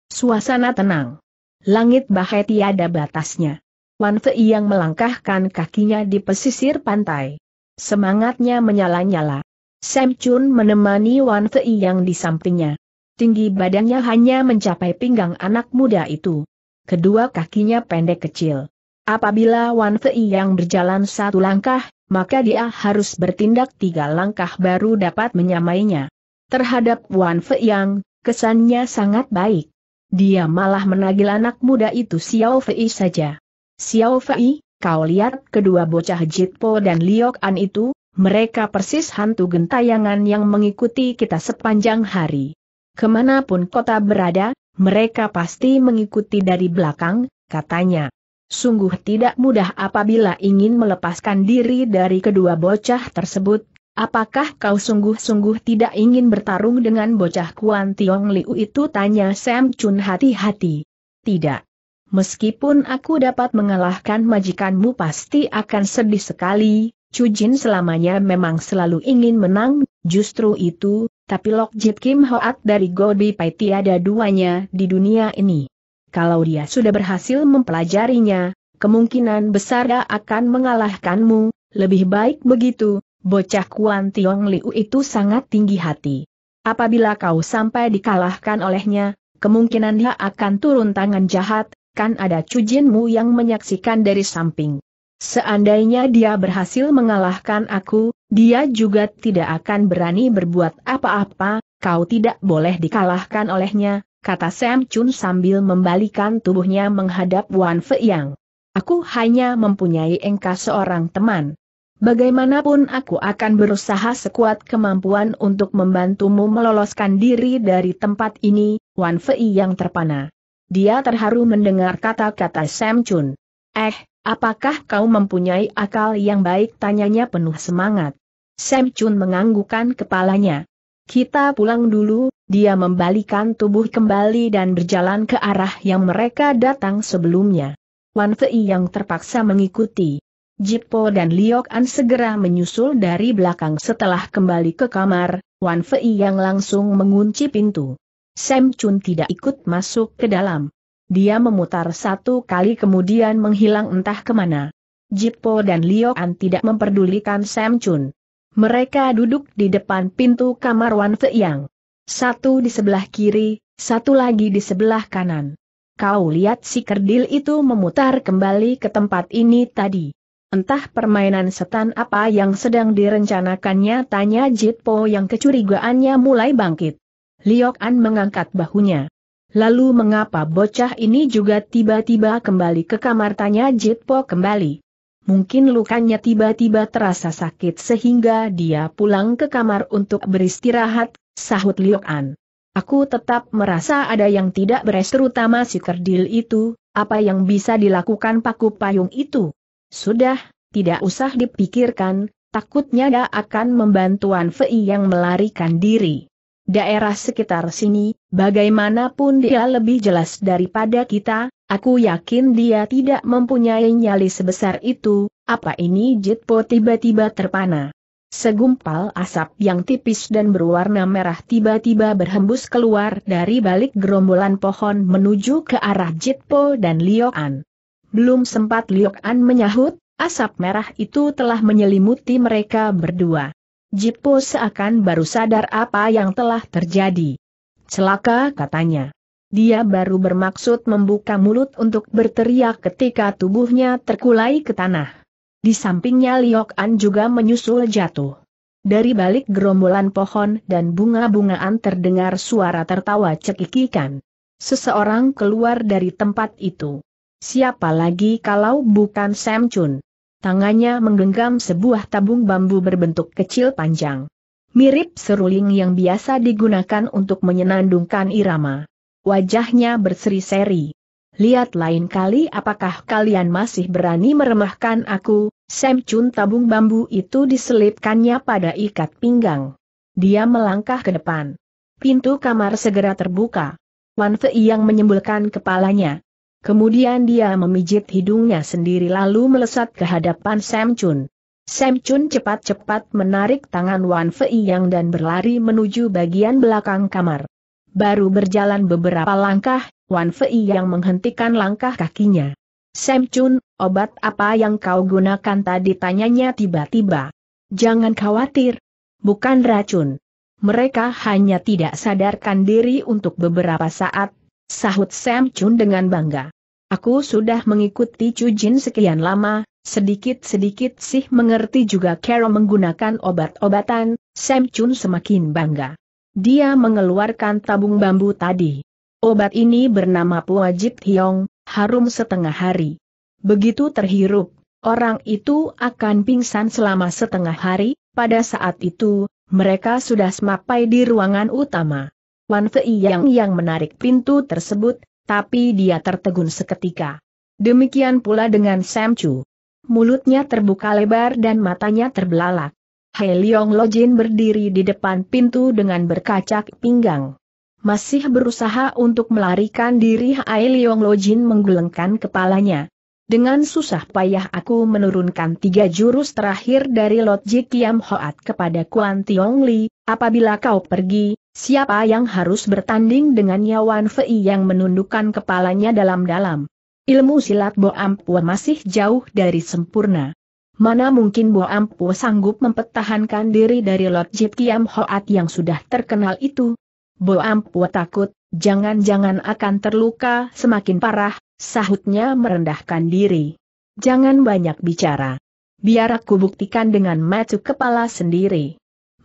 Suasana tenang. Langit bahaya tiada batasnya. Wan Fei yang melangkahkan kakinya di pesisir pantai. Semangatnya menyala-nyala. Sam Chun menemani Wan Fei yang di sampingnya. Tinggi badannya hanya mencapai pinggang anak muda itu. Kedua kakinya pendek kecil. Apabila Wan Fei yang berjalan satu langkah, maka dia harus bertindak tiga langkah baru dapat menyamainya. Terhadap Wan Fei Yang, kesannya sangat baik. Dia malah menagil anak muda itu Xiao Fei saja. Xiao Fei, kau lihat kedua bocah Jitpo dan Liok An itu, mereka persis hantu gentayangan yang mengikuti kita sepanjang hari. Kemanapun kota berada, mereka pasti mengikuti dari belakang, katanya. Sungguh tidak mudah apabila ingin melepaskan diri dari kedua bocah tersebut, Apakah kau sungguh-sungguh tidak ingin bertarung dengan bocah Kuan Tiong Liu itu tanya Sam Chun hati-hati. Tidak. Meskipun aku dapat mengalahkan majikanmu pasti akan sedih sekali, Chujin selamanya memang selalu ingin menang, justru itu, tapi Lok Jit Kim Hoat dari Godi Pai tiada duanya di dunia ini. Kalau dia sudah berhasil mempelajarinya, kemungkinan besar dia akan mengalahkanmu, lebih baik begitu, Bocah Kuan Tiong Liu itu sangat tinggi hati. Apabila kau sampai dikalahkan olehnya, kemungkinan dia akan turun tangan jahat, kan ada cujinmu yang menyaksikan dari samping. Seandainya dia berhasil mengalahkan aku, dia juga tidak akan berani berbuat apa-apa, kau tidak boleh dikalahkan olehnya, kata Sam Chun sambil membalikan tubuhnya menghadap Wan Fei Yang. Aku hanya mempunyai engkau seorang teman. Bagaimanapun aku akan berusaha sekuat kemampuan untuk membantumu meloloskan diri dari tempat ini, Wan Fei yang terpana. Dia terharu mendengar kata-kata Sam Chun. Eh, apakah kau mempunyai akal yang baik tanyanya penuh semangat. Sam Chun menganggukkan kepalanya. Kita pulang dulu, dia membalikan tubuh kembali dan berjalan ke arah yang mereka datang sebelumnya. Wan Fei yang terpaksa mengikuti. Jipo dan Liok An segera menyusul dari belakang setelah kembali ke kamar, Wan Fei yang langsung mengunci pintu. Sam Chun tidak ikut masuk ke dalam. Dia memutar satu kali kemudian menghilang entah kemana. Jipo dan Liok An tidak memperdulikan Sam Chun. Mereka duduk di depan pintu kamar Wan Fei yang. Satu di sebelah kiri, satu lagi di sebelah kanan. Kau lihat si kerdil itu memutar kembali ke tempat ini tadi. Entah permainan setan apa yang sedang direncanakannya tanya Jitpo yang kecurigaannya mulai bangkit. Liok An mengangkat bahunya. Lalu mengapa bocah ini juga tiba-tiba kembali ke kamar tanya Jitpo kembali. Mungkin lukanya tiba-tiba terasa sakit sehingga dia pulang ke kamar untuk beristirahat, sahut Liok An. Aku tetap merasa ada yang tidak beres terutama si kerdil itu, apa yang bisa dilakukan paku payung itu? Sudah, tidak usah dipikirkan, takutnya dia akan membantuan Fei yang melarikan diri. Daerah sekitar sini, bagaimanapun dia lebih jelas daripada kita, aku yakin dia tidak mempunyai nyali sebesar itu, apa ini Jitpo tiba-tiba terpana. Segumpal asap yang tipis dan berwarna merah tiba-tiba berhembus keluar dari balik gerombolan pohon menuju ke arah Jitpo dan Lioan. Belum sempat Liok An menyahut, asap merah itu telah menyelimuti mereka berdua. Jipo seakan baru sadar apa yang telah terjadi. Celaka katanya. Dia baru bermaksud membuka mulut untuk berteriak ketika tubuhnya terkulai ke tanah. Di sampingnya Liok An juga menyusul jatuh. Dari balik gerombolan pohon dan bunga-bungaan terdengar suara tertawa cekikikan. Seseorang keluar dari tempat itu. Siapa lagi kalau bukan Sam Chun? Tangannya menggenggam sebuah tabung bambu berbentuk kecil panjang. Mirip seruling yang biasa digunakan untuk menyenandungkan irama. Wajahnya berseri-seri. Lihat lain kali apakah kalian masih berani meremahkan aku, Sam Chun tabung bambu itu diselipkannya pada ikat pinggang. Dia melangkah ke depan. Pintu kamar segera terbuka. Wan Fei yang menyembulkan kepalanya, Kemudian dia memijit hidungnya sendiri lalu melesat ke hadapan Sam Chun. Sam Chun cepat-cepat menarik tangan Wan Fei Yang dan berlari menuju bagian belakang kamar. Baru berjalan beberapa langkah, Wan Fei Yang menghentikan langkah kakinya. Sam Chun, obat apa yang kau gunakan tadi tanyanya tiba-tiba. Jangan khawatir. Bukan racun. Mereka hanya tidak sadarkan diri untuk beberapa saat, Sahut Sam Chun dengan bangga. Aku sudah mengikuti Chu Jin sekian lama, sedikit-sedikit sih mengerti juga Kero menggunakan obat-obatan, Sam Chun semakin bangga. Dia mengeluarkan tabung bambu tadi. Obat ini bernama Puajit Hiong, harum setengah hari. Begitu terhirup, orang itu akan pingsan selama setengah hari, pada saat itu, mereka sudah semapai di ruangan utama. Wan Fei Yang yang menarik pintu tersebut, tapi dia tertegun seketika. Demikian pula dengan Sam Chu. Mulutnya terbuka lebar dan matanya terbelalak. He Leong Jin berdiri di depan pintu dengan berkacak pinggang. Masih berusaha untuk melarikan diri Hai Leong Jin menggelengkan kepalanya. Dengan susah payah aku menurunkan tiga jurus terakhir dari Lot Ji Kiam Hoat kepada Kuan Tiong Li, apabila kau pergi, Siapa yang harus bertanding dengan Yawan Fei yang menundukkan kepalanya dalam-dalam? Ilmu silat Bo Ampua masih jauh dari sempurna. Mana mungkin Bo Ampu sanggup mempertahankan diri dari Lord Jit Kiam Hoat yang sudah terkenal itu? Bo Ampu takut, jangan-jangan akan terluka semakin parah, sahutnya merendahkan diri. Jangan banyak bicara. Biar aku buktikan dengan matu kepala sendiri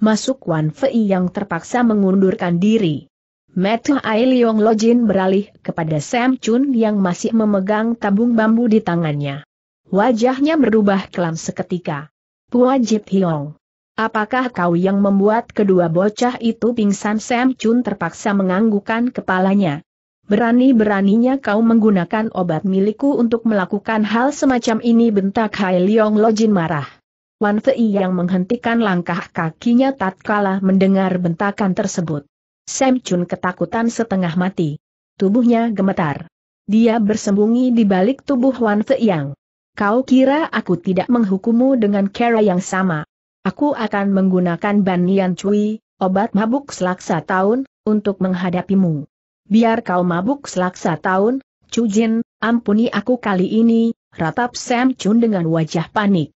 masuk Wan Fei yang terpaksa mengundurkan diri. Metu Ai Leong Lojin beralih kepada Sam Chun yang masih memegang tabung bambu di tangannya. Wajahnya berubah kelam seketika. Jip Hiong. Apakah kau yang membuat kedua bocah itu pingsan Sam Chun terpaksa menganggukkan kepalanya? Berani-beraninya kau menggunakan obat milikku untuk melakukan hal semacam ini bentak Hai Leong Lojin marah. Wan Fei yang menghentikan langkah kakinya tatkala mendengar bentakan tersebut. Sam Chun ketakutan setengah mati. Tubuhnya gemetar. Dia bersembunyi di balik tubuh Wan Fei yang. Kau kira aku tidak menghukummu dengan cara yang sama? Aku akan menggunakan Ban Nian Cui, obat mabuk selaksa tahun, untuk menghadapimu. Biar kau mabuk selaksa tahun, Cujin, ampuni aku kali ini, ratap Sam Chun dengan wajah panik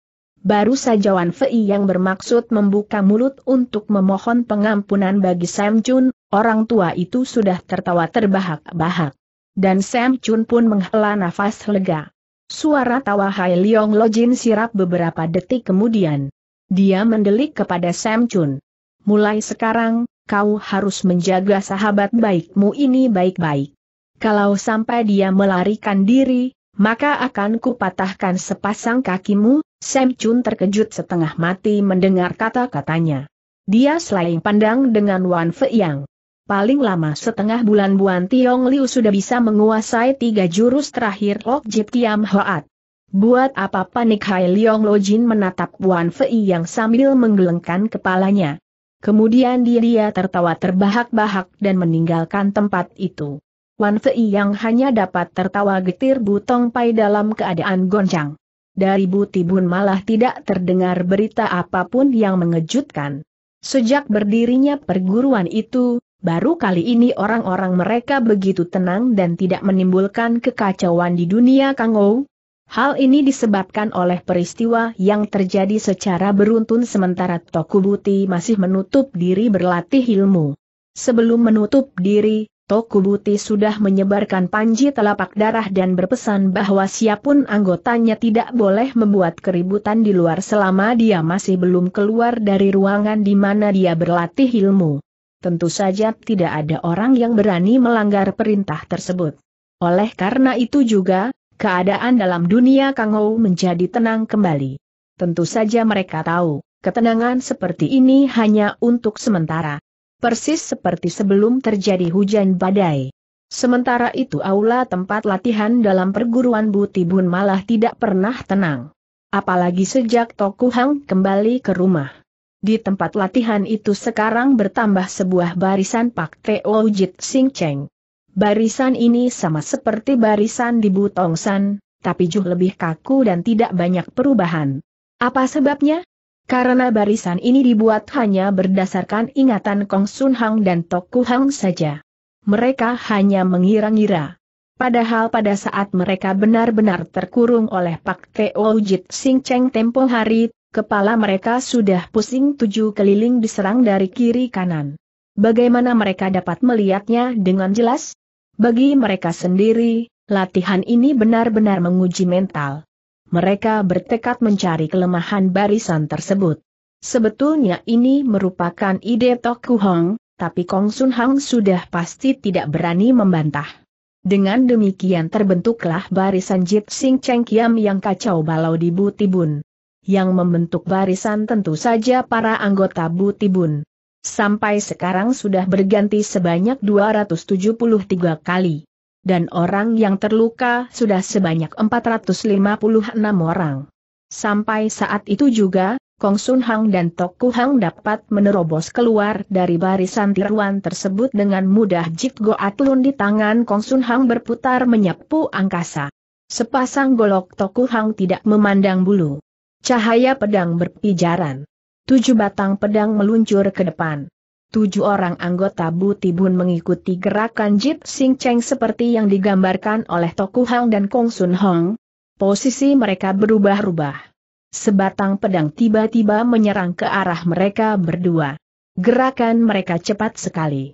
baru saja Wan Fei yang bermaksud membuka mulut untuk memohon pengampunan bagi Sam Chun, orang tua itu sudah tertawa terbahak-bahak. Dan Sam Chun pun menghela nafas lega. Suara tawa Hai Leong Lojin sirap beberapa detik kemudian. Dia mendelik kepada Sam Chun. Mulai sekarang, kau harus menjaga sahabat baikmu ini baik-baik. Kalau sampai dia melarikan diri, maka akan kupatahkan sepasang kakimu, Sam Chun terkejut setengah mati mendengar kata-katanya. Dia selain pandang dengan Wan Fei Yang. Paling lama setengah bulan Buan Tiong Liu sudah bisa menguasai tiga jurus terakhir Lok Jit Kiam Hoat. Buat apa panik Hai Leong Lo Jin menatap Wan Fei yang sambil menggelengkan kepalanya. Kemudian dia, dia tertawa terbahak-bahak dan meninggalkan tempat itu. Wan Fei yang hanya dapat tertawa getir butong pai dalam keadaan goncang dari Butibun malah tidak terdengar berita apapun yang mengejutkan. Sejak berdirinya perguruan itu, baru kali ini orang-orang mereka begitu tenang dan tidak menimbulkan kekacauan di dunia Kangou. Hal ini disebabkan oleh peristiwa yang terjadi secara beruntun sementara Tokubuti masih menutup diri berlatih ilmu. Sebelum menutup diri, Tokubuti sudah menyebarkan panji telapak darah dan berpesan bahwa siapun anggotanya tidak boleh membuat keributan di luar selama dia masih belum keluar dari ruangan di mana dia berlatih ilmu. Tentu saja tidak ada orang yang berani melanggar perintah tersebut. Oleh karena itu juga, keadaan dalam dunia Kangou menjadi tenang kembali. Tentu saja mereka tahu, ketenangan seperti ini hanya untuk sementara persis seperti sebelum terjadi hujan badai. Sementara itu aula tempat latihan dalam perguruan Butibun malah tidak pernah tenang. Apalagi sejak Tokuhang kembali ke rumah. Di tempat latihan itu sekarang bertambah sebuah barisan Pak Teo Jit Sing Cheng. Barisan ini sama seperti barisan di Butongsan, tapi jauh lebih kaku dan tidak banyak perubahan. Apa sebabnya? Karena barisan ini dibuat hanya berdasarkan ingatan Kong Sun Hang dan Tok Ku Hang saja. Mereka hanya mengira-ngira. Padahal pada saat mereka benar-benar terkurung oleh Pak Teo Jit Sing Cheng tempo hari, kepala mereka sudah pusing tujuh keliling diserang dari kiri kanan. Bagaimana mereka dapat melihatnya dengan jelas? Bagi mereka sendiri, latihan ini benar-benar menguji mental mereka bertekad mencari kelemahan barisan tersebut. Sebetulnya ini merupakan ide Toku Hong, tapi Kong Sun Hang sudah pasti tidak berani membantah. Dengan demikian terbentuklah barisan Jit Sing Cheng Kiam yang kacau balau di Butibun. Yang membentuk barisan tentu saja para anggota Butibun. Sampai sekarang sudah berganti sebanyak 273 kali dan orang yang terluka sudah sebanyak 456 orang. Sampai saat itu juga, Kong Sun Hang dan Tok Ku Hang dapat menerobos keluar dari barisan tiruan tersebut dengan mudah Jit Go Atlun di tangan Kong Sun Hang berputar menyapu angkasa. Sepasang golok Tok Ku Hang tidak memandang bulu. Cahaya pedang berpijaran. Tujuh batang pedang meluncur ke depan. Tujuh orang anggota Butibun mengikuti gerakan Jit Sing Cheng seperti yang digambarkan oleh Toku Hang dan Kong Sun Hong. Posisi mereka berubah-ubah. Sebatang pedang tiba-tiba menyerang ke arah mereka berdua. Gerakan mereka cepat sekali.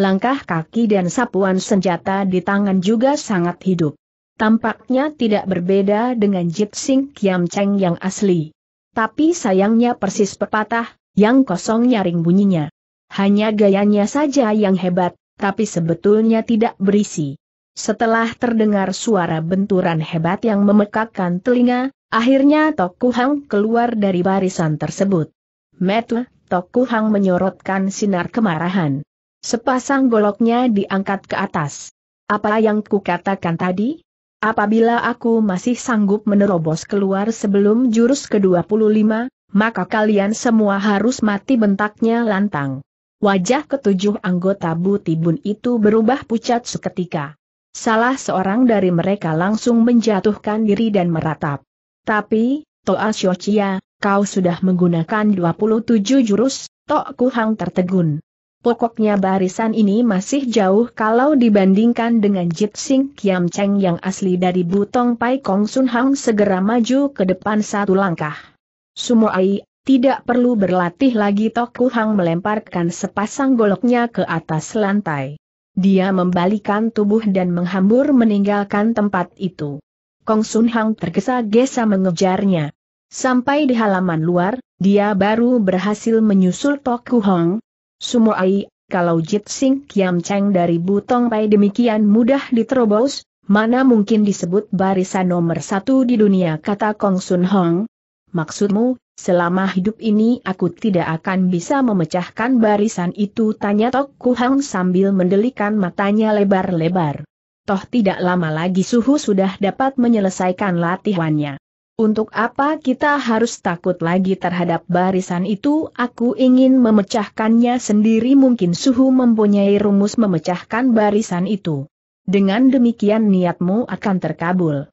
Langkah kaki dan sapuan senjata di tangan juga sangat hidup. Tampaknya tidak berbeda dengan Jit Sing Kiam Cheng yang asli. Tapi sayangnya persis pepatah, yang kosong nyaring bunyinya. Hanya gayanya saja yang hebat, tapi sebetulnya tidak berisi. Setelah terdengar suara benturan hebat yang memekakkan telinga, akhirnya Tokuhang keluar dari barisan tersebut. Metu, Tokuhang menyorotkan sinar kemarahan. Sepasang goloknya diangkat ke atas. Apa yang kukatakan tadi? Apabila aku masih sanggup menerobos keluar sebelum jurus ke-25, maka kalian semua harus mati bentaknya lantang. Wajah ketujuh anggota Butibun itu berubah pucat seketika. Salah seorang dari mereka langsung menjatuhkan diri dan meratap. Tapi, Toa Shochia, kau sudah menggunakan 27 jurus, Tok Kuhang tertegun. Pokoknya barisan ini masih jauh kalau dibandingkan dengan Jit Sing Kiam Cheng yang asli dari Butong Pai Kong Sun Hang segera maju ke depan satu langkah. Sumo Ai tidak perlu berlatih lagi Toku Hang melemparkan sepasang goloknya ke atas lantai. Dia membalikan tubuh dan menghambur meninggalkan tempat itu. Kong Sun Hang tergesa-gesa mengejarnya. Sampai di halaman luar, dia baru berhasil menyusul Toku Hang. Sumuai, kalau Jit Sing Kiam Cheng dari Butong Pai demikian mudah diterobos, mana mungkin disebut barisan nomor satu di dunia kata Kong Sun Hang. Maksudmu, Selama hidup ini aku tidak akan bisa memecahkan barisan itu tanya Tok Kuhang sambil mendelikan matanya lebar-lebar. Toh tidak lama lagi suhu sudah dapat menyelesaikan latihannya. Untuk apa kita harus takut lagi terhadap barisan itu aku ingin memecahkannya sendiri mungkin suhu mempunyai rumus memecahkan barisan itu. Dengan demikian niatmu akan terkabul.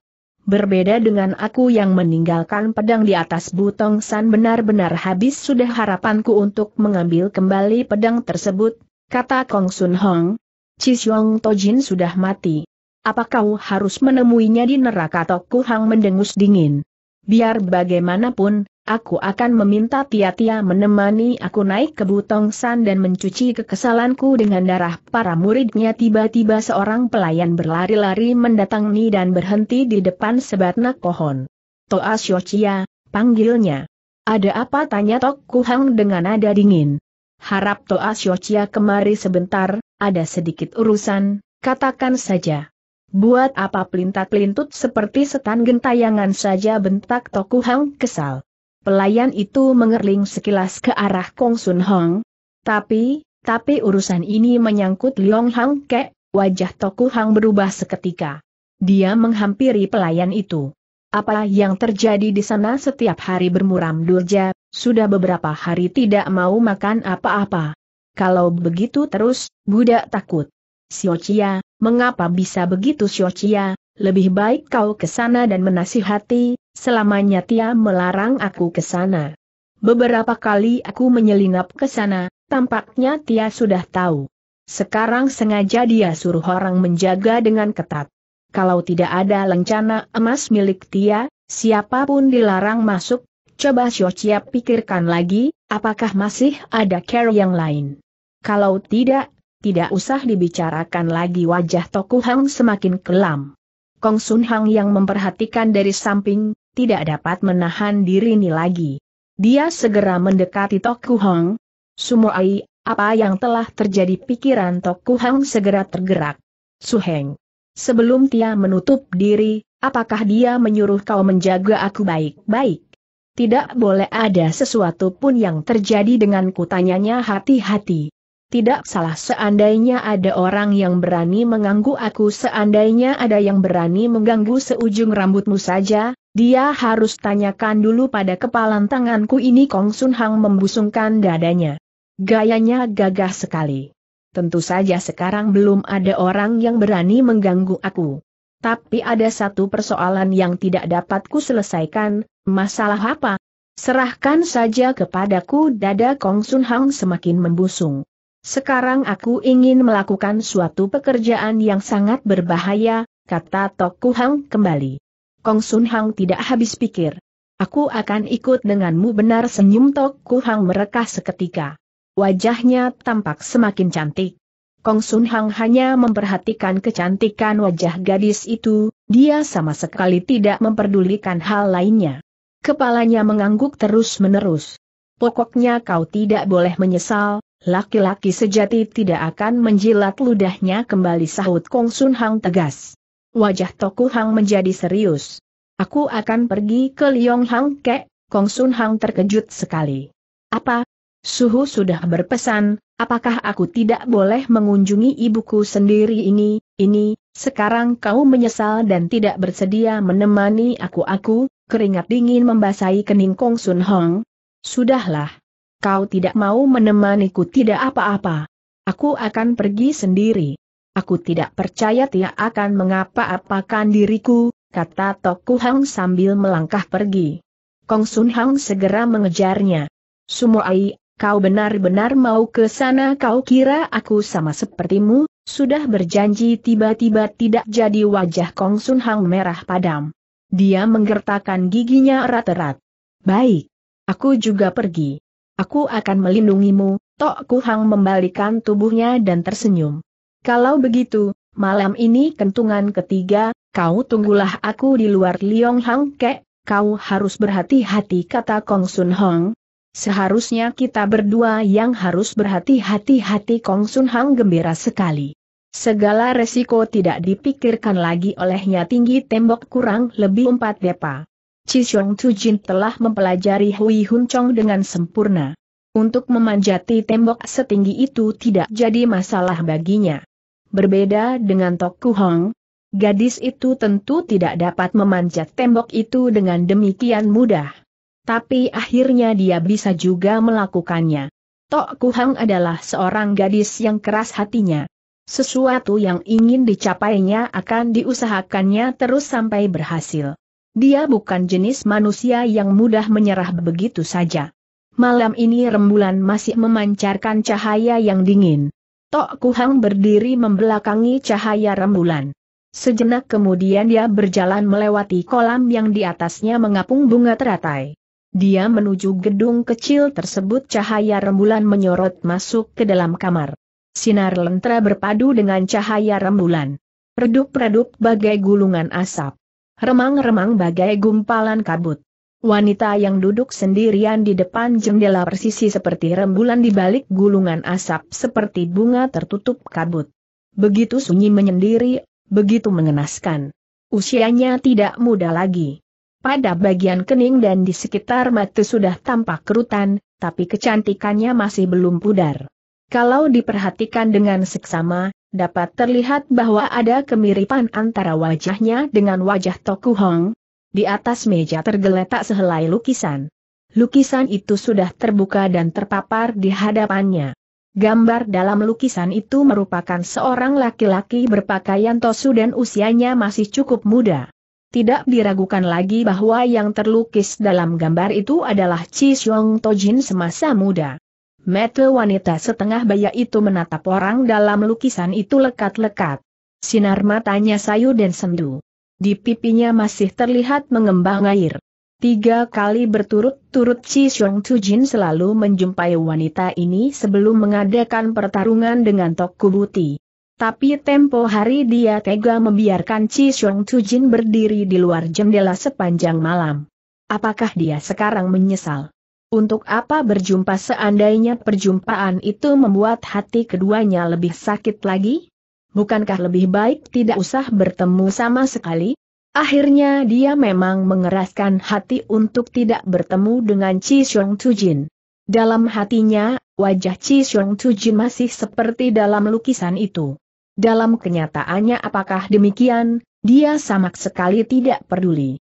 Berbeda dengan aku yang meninggalkan pedang di atas butong san benar-benar habis sudah harapanku untuk mengambil kembali pedang tersebut, kata Kong Sun Hong. Chisyong Tojin sudah mati. Apa kau harus menemuinya di neraka Tokku Hang mendengus dingin? Biar bagaimanapun, aku akan meminta Tia-Tia menemani aku naik ke Butong San dan mencuci kekesalanku dengan darah para muridnya tiba-tiba seorang pelayan berlari-lari mendatangi dan berhenti di depan sebatnak pohon. Toa Xiochia, panggilnya. Ada apa tanya Tok Kuhang dengan nada dingin. Harap Toa Xiochia kemari sebentar, ada sedikit urusan, katakan saja. Buat apa pelintat-pelintut seperti setan gentayangan saja bentak Tokuhang kesal. Pelayan itu mengerling sekilas ke arah Kong Sun Hong. Tapi, tapi urusan ini menyangkut Liong Hang Ke, wajah Toku Hang berubah seketika. Dia menghampiri pelayan itu. Apa yang terjadi di sana setiap hari bermuram durja, sudah beberapa hari tidak mau makan apa-apa. Kalau begitu terus, budak takut. Siocia, mengapa bisa begitu Siocia, lebih baik kau ke sana dan menasihati, selamanya Tia melarang aku ke sana. Beberapa kali aku menyelinap ke sana, tampaknya Tia sudah tahu. Sekarang sengaja dia suruh orang menjaga dengan ketat. Kalau tidak ada lencana emas milik Tia, siapapun dilarang masuk, coba Siocia pikirkan lagi, apakah masih ada care yang lain. Kalau tidak, tidak usah dibicarakan lagi wajah Tokuhang semakin kelam. Kong Sun Hang yang memperhatikan dari samping, tidak dapat menahan diri ini lagi. Dia segera mendekati Tok Kuhang. Sumoai, apa yang telah terjadi pikiran Tok Kuhang segera tergerak. Suheng. Sebelum dia menutup diri, apakah dia menyuruh kau menjaga aku baik-baik? Tidak boleh ada sesuatu pun yang terjadi dengan kutanyanya hati-hati. Tidak salah seandainya ada orang yang berani mengganggu aku seandainya ada yang berani mengganggu seujung rambutmu saja, dia harus tanyakan dulu pada kepalan tanganku ini Kong Sun Hang membusungkan dadanya. Gayanya gagah sekali. Tentu saja sekarang belum ada orang yang berani mengganggu aku. Tapi ada satu persoalan yang tidak dapat ku selesaikan, masalah apa? Serahkan saja kepadaku dada Kong Sun Hang semakin membusung. Sekarang aku ingin melakukan suatu pekerjaan yang sangat berbahaya, kata Toku Hang kembali. Kong Sun Hang tidak habis pikir. Aku akan ikut denganmu benar senyum Toku Hang merekah seketika. Wajahnya tampak semakin cantik. Kong Sun Hang hanya memperhatikan kecantikan wajah gadis itu, dia sama sekali tidak memperdulikan hal lainnya. Kepalanya mengangguk terus-menerus. Pokoknya kau tidak boleh menyesal, Laki-laki sejati tidak akan menjilat ludahnya kembali sahut Kong Sun Hang tegas. Wajah Toku Hang menjadi serius. Aku akan pergi ke Liong Hang Kek, Kong Sun Hang terkejut sekali. Apa? Suhu sudah berpesan, apakah aku tidak boleh mengunjungi ibuku sendiri ini, ini, sekarang kau menyesal dan tidak bersedia menemani aku-aku, keringat dingin membasahi kening Kong Sun Hang. Sudahlah, Kau tidak mau menemaniku tidak apa-apa. Aku akan pergi sendiri. Aku tidak percaya tidak akan mengapa-apakan diriku, kata Toku Hang sambil melangkah pergi. Kong Sun Hang segera mengejarnya. Sumuai, kau benar-benar mau ke sana kau kira aku sama sepertimu, sudah berjanji tiba-tiba tidak jadi wajah Kong Sun Hang merah padam. Dia menggertakkan giginya erat-erat. Baik. Aku juga pergi. Aku akan melindungimu, Tok Hang membalikan tubuhnya dan tersenyum. Kalau begitu, malam ini kentungan ketiga, kau tunggulah aku di luar Liong Hang Kek, kau harus berhati-hati kata Kong Sun Hong. Seharusnya kita berdua yang harus berhati-hati hati Kong Sun Hang gembira sekali. Segala resiko tidak dipikirkan lagi olehnya tinggi tembok kurang lebih empat depa. Chishong Tujin telah mempelajari Hui Hun Chong dengan sempurna. Untuk memanjati tembok setinggi itu tidak jadi masalah baginya. Berbeda dengan Toku Hong, gadis itu tentu tidak dapat memanjat tembok itu dengan demikian mudah. Tapi akhirnya dia bisa juga melakukannya. Toku Hong adalah seorang gadis yang keras hatinya. Sesuatu yang ingin dicapainya akan diusahakannya terus sampai berhasil. Dia bukan jenis manusia yang mudah menyerah begitu saja. Malam ini rembulan masih memancarkan cahaya yang dingin. Tok Kuhang berdiri membelakangi cahaya rembulan. Sejenak kemudian dia berjalan melewati kolam yang di atasnya mengapung bunga teratai. Dia menuju gedung kecil tersebut cahaya rembulan menyorot masuk ke dalam kamar. Sinar lentera berpadu dengan cahaya rembulan. Redup-redup bagai gulungan asap remang-remang bagai gumpalan kabut. Wanita yang duduk sendirian di depan jendela persisi seperti rembulan di balik gulungan asap seperti bunga tertutup kabut. Begitu sunyi menyendiri, begitu mengenaskan. Usianya tidak muda lagi. Pada bagian kening dan di sekitar mata sudah tampak kerutan, tapi kecantikannya masih belum pudar. Kalau diperhatikan dengan seksama, dapat terlihat bahwa ada kemiripan antara wajahnya dengan wajah Toku Hong. Di atas meja tergeletak sehelai lukisan. Lukisan itu sudah terbuka dan terpapar di hadapannya. Gambar dalam lukisan itu merupakan seorang laki-laki berpakaian tosu dan usianya masih cukup muda. Tidak diragukan lagi bahwa yang terlukis dalam gambar itu adalah Chi Xiong Tojin semasa muda. Mata wanita setengah baya itu menatap orang dalam lukisan itu lekat-lekat. Sinar matanya sayu dan sendu. Di pipinya masih terlihat mengembang air. Tiga kali berturut-turut Chi Xiong Jin selalu menjumpai wanita ini sebelum mengadakan pertarungan dengan Tok Kubuti. Tapi tempo hari dia tega membiarkan Chi Xiong Jin berdiri di luar jendela sepanjang malam. Apakah dia sekarang menyesal? Untuk apa berjumpa seandainya perjumpaan itu membuat hati keduanya lebih sakit lagi? Bukankah lebih baik tidak usah bertemu sama sekali? Akhirnya dia memang mengeraskan hati untuk tidak bertemu dengan Chi Xiong Jin. Dalam hatinya, wajah Chi Xiong Jin masih seperti dalam lukisan itu. Dalam kenyataannya apakah demikian, dia sama sekali tidak peduli.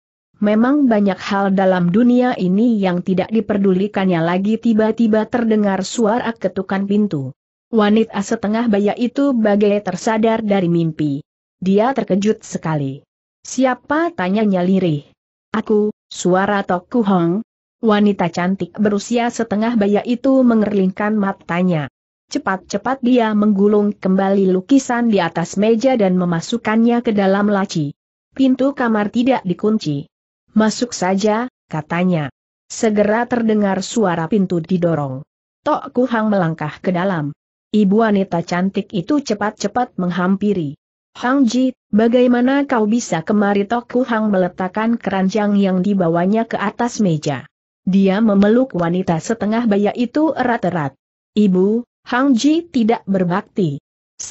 Memang banyak hal dalam dunia ini yang tidak diperdulikannya lagi tiba-tiba terdengar suara ketukan pintu. Wanita setengah baya itu bagai tersadar dari mimpi. Dia terkejut sekali. Siapa tanyanya lirih? Aku, suara Toku Hong. Wanita cantik berusia setengah baya itu mengerlingkan matanya. Cepat-cepat dia menggulung kembali lukisan di atas meja dan memasukkannya ke dalam laci. Pintu kamar tidak dikunci. Masuk saja, katanya. Segera terdengar suara pintu didorong. Tok Kuhang melangkah ke dalam. Ibu wanita cantik itu cepat-cepat menghampiri. Hang Ji, bagaimana kau bisa kemari Tok Kuhang meletakkan keranjang yang dibawanya ke atas meja. Dia memeluk wanita setengah baya itu erat-erat. Ibu, Hang Ji tidak berbakti.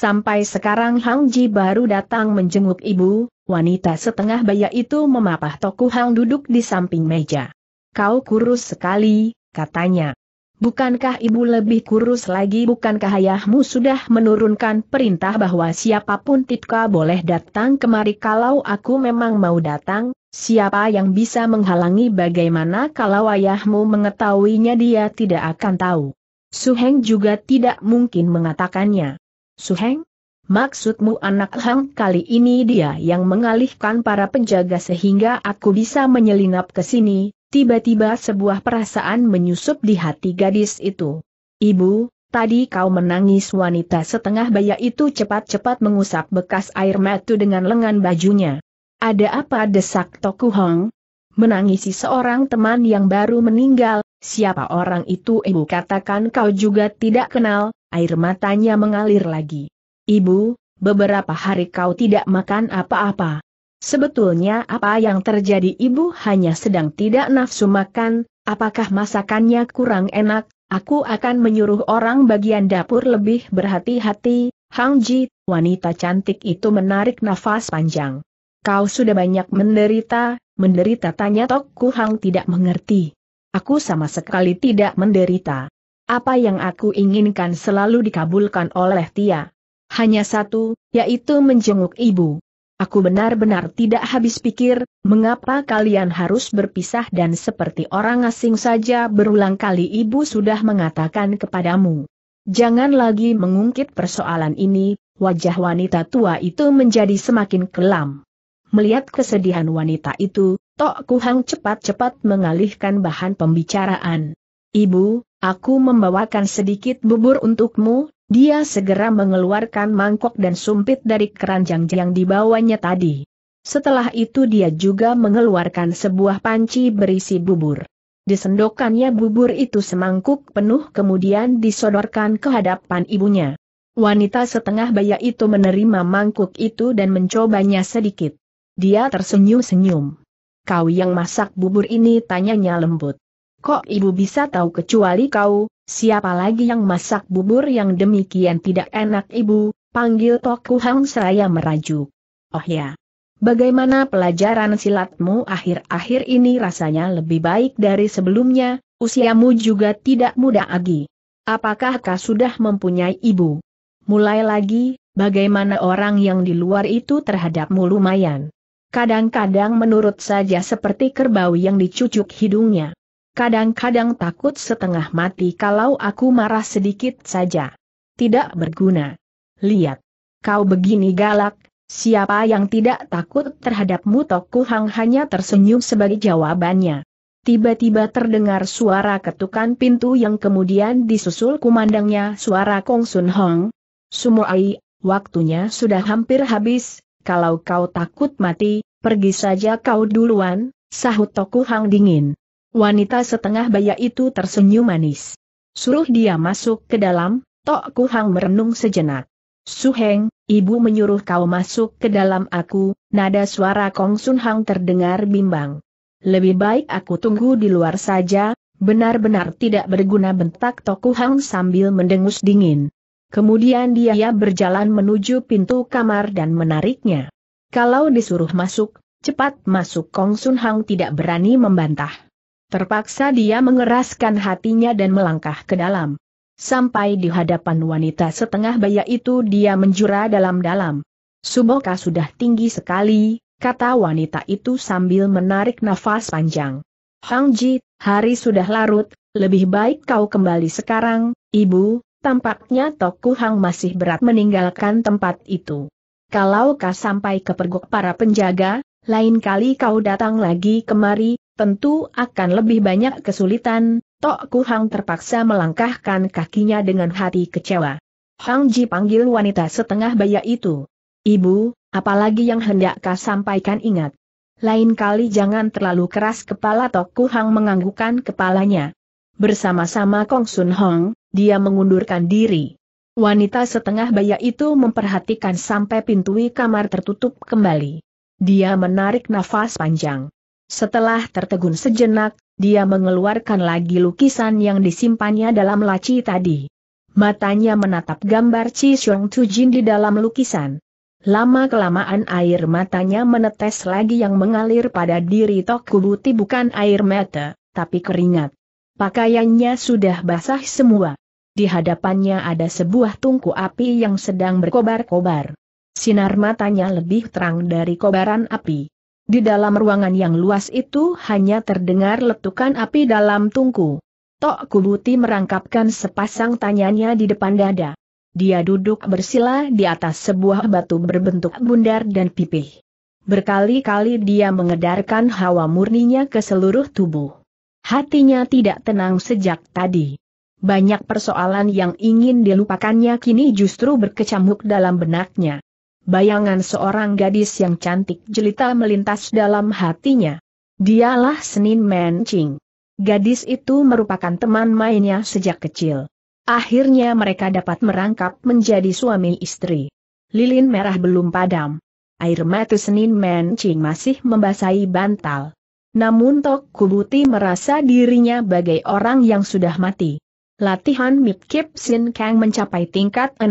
Sampai sekarang Hang Ji baru datang menjenguk ibu, wanita setengah baya itu memapah toku Hang duduk di samping meja. Kau kurus sekali, katanya. Bukankah ibu lebih kurus lagi bukankah ayahmu sudah menurunkan perintah bahwa siapapun Titka boleh datang kemari kalau aku memang mau datang, siapa yang bisa menghalangi bagaimana kalau ayahmu mengetahuinya dia tidak akan tahu. Suheng juga tidak mungkin mengatakannya. Suheng? Maksudmu anak Hang kali ini dia yang mengalihkan para penjaga sehingga aku bisa menyelinap ke sini, tiba-tiba sebuah perasaan menyusup di hati gadis itu. Ibu, tadi kau menangis wanita setengah baya itu cepat-cepat mengusap bekas air mata dengan lengan bajunya. Ada apa desak Toku Hong? Menangisi seorang teman yang baru meninggal, siapa orang itu ibu katakan kau juga tidak kenal, air matanya mengalir lagi. Ibu, beberapa hari kau tidak makan apa-apa. Sebetulnya apa yang terjadi ibu hanya sedang tidak nafsu makan, apakah masakannya kurang enak, aku akan menyuruh orang bagian dapur lebih berhati-hati, Hang Ji, wanita cantik itu menarik nafas panjang. Kau sudah banyak menderita, menderita tanya Tok Ku Hang tidak mengerti. Aku sama sekali tidak menderita. Apa yang aku inginkan selalu dikabulkan oleh Tia. Hanya satu, yaitu menjenguk ibu. Aku benar-benar tidak habis pikir, mengapa kalian harus berpisah dan seperti orang asing saja berulang kali ibu sudah mengatakan kepadamu. Jangan lagi mengungkit persoalan ini, wajah wanita tua itu menjadi semakin kelam. Melihat kesedihan wanita itu, Tok Kuhang cepat-cepat mengalihkan bahan pembicaraan. Ibu, aku membawakan sedikit bubur untukmu, dia segera mengeluarkan mangkok dan sumpit dari keranjang yang dibawanya tadi. Setelah itu dia juga mengeluarkan sebuah panci berisi bubur. Disendokannya bubur itu semangkuk penuh kemudian disodorkan ke hadapan ibunya. Wanita setengah baya itu menerima mangkuk itu dan mencobanya sedikit. Dia tersenyum-senyum. Kau yang masak bubur ini tanyanya lembut. Kok ibu bisa tahu kecuali kau, siapa lagi yang masak bubur yang demikian tidak enak ibu, panggil Toku Hang seraya merajuk. Oh ya. Bagaimana pelajaran silatmu akhir-akhir ini rasanya lebih baik dari sebelumnya, usiamu juga tidak muda lagi. Apakah kau sudah mempunyai ibu? Mulai lagi, bagaimana orang yang di luar itu terhadapmu lumayan. Kadang-kadang menurut saja seperti kerbau yang dicucuk hidungnya kadang-kadang takut setengah mati kalau aku marah sedikit saja. Tidak berguna. Lihat. Kau begini galak, siapa yang tidak takut terhadapmu Toku Hang hanya tersenyum sebagai jawabannya. Tiba-tiba terdengar suara ketukan pintu yang kemudian disusul kumandangnya suara Kong Sun Hong. Sumuai, waktunya sudah hampir habis, kalau kau takut mati, pergi saja kau duluan, sahut Tokuhang dingin. Wanita setengah baya itu tersenyum manis. Suruh dia masuk ke dalam, Tok Kuhang merenung sejenak. Suheng, ibu menyuruh kau masuk ke dalam aku, nada suara Kong Sun Hang terdengar bimbang. Lebih baik aku tunggu di luar saja, benar-benar tidak berguna bentak Toku Hang sambil mendengus dingin. Kemudian dia berjalan menuju pintu kamar dan menariknya. Kalau disuruh masuk, cepat masuk Kong Sun Hang tidak berani membantah. Terpaksa dia mengeraskan hatinya dan melangkah ke dalam. Sampai di hadapan wanita setengah baya itu dia menjura dalam-dalam. Suboka sudah tinggi sekali, kata wanita itu sambil menarik nafas panjang. Hang Ji, hari sudah larut, lebih baik kau kembali sekarang, ibu, tampaknya Toku Hang masih berat meninggalkan tempat itu. Kalau kau sampai ke pergok para penjaga, lain kali kau datang lagi kemari, tentu akan lebih banyak kesulitan, Tok Ku Hang terpaksa melangkahkan kakinya dengan hati kecewa. Hang Ji panggil wanita setengah baya itu. Ibu, apalagi yang hendak kau sampaikan ingat. Lain kali jangan terlalu keras kepala Tok Ku Hang menganggukkan kepalanya. Bersama-sama Kong Sun Hong, dia mengundurkan diri. Wanita setengah baya itu memperhatikan sampai pintu kamar tertutup kembali. Dia menarik nafas panjang. Setelah tertegun sejenak, dia mengeluarkan lagi lukisan yang disimpannya dalam laci tadi. Matanya menatap gambar Chi Xiong Tujin di dalam lukisan. Lama-kelamaan air matanya menetes lagi yang mengalir pada diri Tok Kubuti bukan air mata, tapi keringat. Pakaiannya sudah basah semua. Di hadapannya ada sebuah tungku api yang sedang berkobar-kobar. Sinar matanya lebih terang dari kobaran api. Di dalam ruangan yang luas itu hanya terdengar letukan api dalam tungku. Tok Kubuti merangkapkan sepasang tanyanya di depan dada. Dia duduk bersila di atas sebuah batu berbentuk bundar dan pipih. Berkali-kali dia mengedarkan hawa murninya ke seluruh tubuh. Hatinya tidak tenang sejak tadi. Banyak persoalan yang ingin dilupakannya kini justru berkecamuk dalam benaknya bayangan seorang gadis yang cantik jelita melintas dalam hatinya. Dialah Senin Mancing. Gadis itu merupakan teman mainnya sejak kecil. Akhirnya mereka dapat merangkap menjadi suami istri. Lilin merah belum padam. Air mata Senin Mancing masih membasahi bantal. Namun Tok Kubuti merasa dirinya bagai orang yang sudah mati. Latihan Mip Kip Sin Kang mencapai tingkat 6,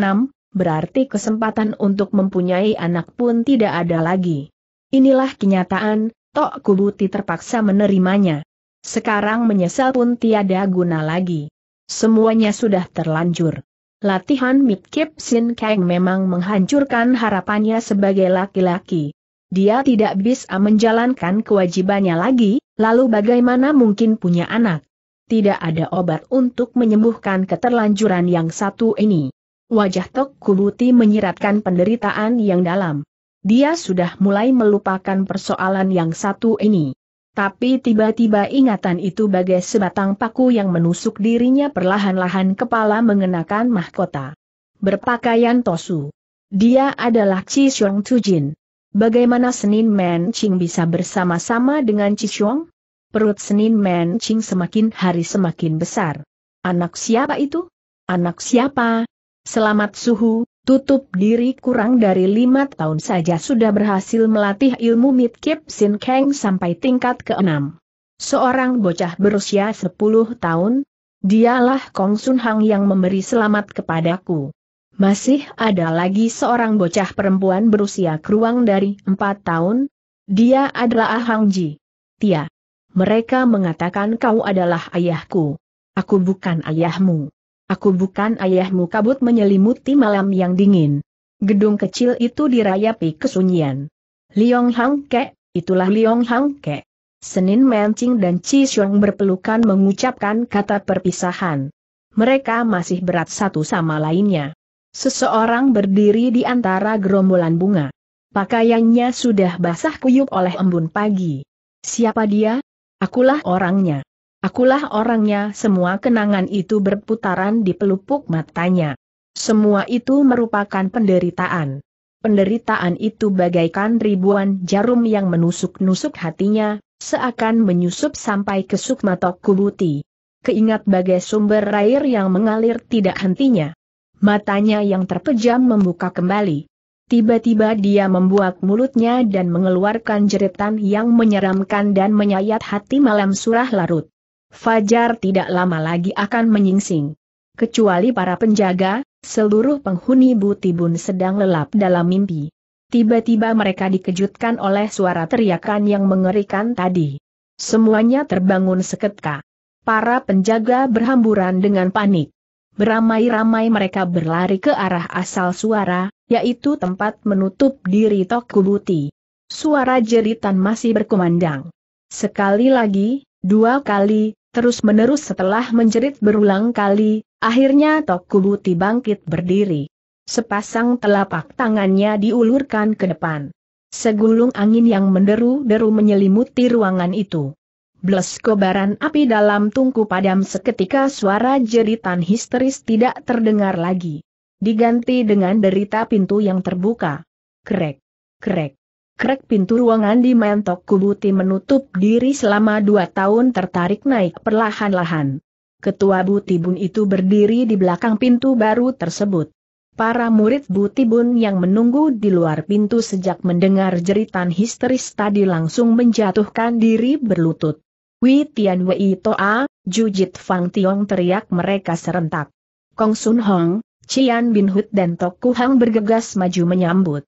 berarti kesempatan untuk mempunyai anak pun tidak ada lagi. Inilah kenyataan, Tok Kubuti terpaksa menerimanya. Sekarang menyesal pun tiada guna lagi. Semuanya sudah terlanjur. Latihan Kip Sin Kang memang menghancurkan harapannya sebagai laki-laki. Dia tidak bisa menjalankan kewajibannya lagi, lalu bagaimana mungkin punya anak? Tidak ada obat untuk menyembuhkan keterlanjuran yang satu ini. Wajah Tok Kuluti menyiratkan penderitaan yang dalam. Dia sudah mulai melupakan persoalan yang satu ini. Tapi tiba-tiba ingatan itu bagai sebatang paku yang menusuk dirinya perlahan-lahan kepala mengenakan mahkota. Berpakaian Tosu. Dia adalah Chi Xiong Tujin. Bagaimana Senin Men Ching bisa bersama-sama dengan Chi Xiong? Perut Senin Men Ching semakin hari semakin besar. Anak siapa itu? Anak siapa? selamat suhu, tutup diri kurang dari lima tahun saja sudah berhasil melatih ilmu Mit Sin Kang sampai tingkat keenam. Seorang bocah berusia 10 tahun, dialah Kong Sun Hang yang memberi selamat kepadaku. Masih ada lagi seorang bocah perempuan berusia kurang dari empat tahun, dia adalah Ah Hang Ji. Tia. Mereka mengatakan kau adalah ayahku. Aku bukan ayahmu. Aku bukan ayahmu kabut menyelimuti malam yang dingin. Gedung kecil itu dirayapi kesunyian. Liong Hang Ke, itulah Liong Hang Ke. Senin Mencing dan Chi Xiong berpelukan mengucapkan kata perpisahan. Mereka masih berat satu sama lainnya. Seseorang berdiri di antara gerombolan bunga. Pakaiannya sudah basah kuyup oleh embun pagi. Siapa dia? Akulah orangnya. Akulah orangnya semua kenangan itu berputaran di pelupuk matanya. Semua itu merupakan penderitaan. Penderitaan itu bagaikan ribuan jarum yang menusuk-nusuk hatinya, seakan menyusup sampai ke sukma kubuti. Keingat bagai sumber air yang mengalir tidak hentinya. Matanya yang terpejam membuka kembali. Tiba-tiba dia membuat mulutnya dan mengeluarkan jeritan yang menyeramkan dan menyayat hati malam surah larut. Fajar tidak lama lagi akan menyingsing. Kecuali para penjaga, seluruh penghuni Butibun sedang lelap dalam mimpi. Tiba-tiba mereka dikejutkan oleh suara teriakan yang mengerikan tadi. Semuanya terbangun seketika. Para penjaga berhamburan dengan panik. Beramai-ramai mereka berlari ke arah asal suara, yaitu tempat menutup diri Tokubuti. Suara jeritan masih berkumandang. Sekali lagi, dua kali, terus-menerus setelah menjerit berulang kali, akhirnya Tokubuti bangkit berdiri. Sepasang telapak tangannya diulurkan ke depan. Segulung angin yang menderu-deru menyelimuti ruangan itu. Bles kobaran api dalam tungku padam seketika suara jeritan histeris tidak terdengar lagi. Diganti dengan derita pintu yang terbuka. Krek, krek, Krek pintu ruangan di mentok kubuti menutup diri selama dua tahun tertarik naik perlahan-lahan. Ketua Butibun itu berdiri di belakang pintu baru tersebut. Para murid Butibun yang menunggu di luar pintu sejak mendengar jeritan histeris tadi langsung menjatuhkan diri berlutut. Wei Tian Wei Toa, Jujit Fang Tiong teriak mereka serentak. Kong Sun Hong, Cian Bin Hut dan Tok Kuhang bergegas maju menyambut.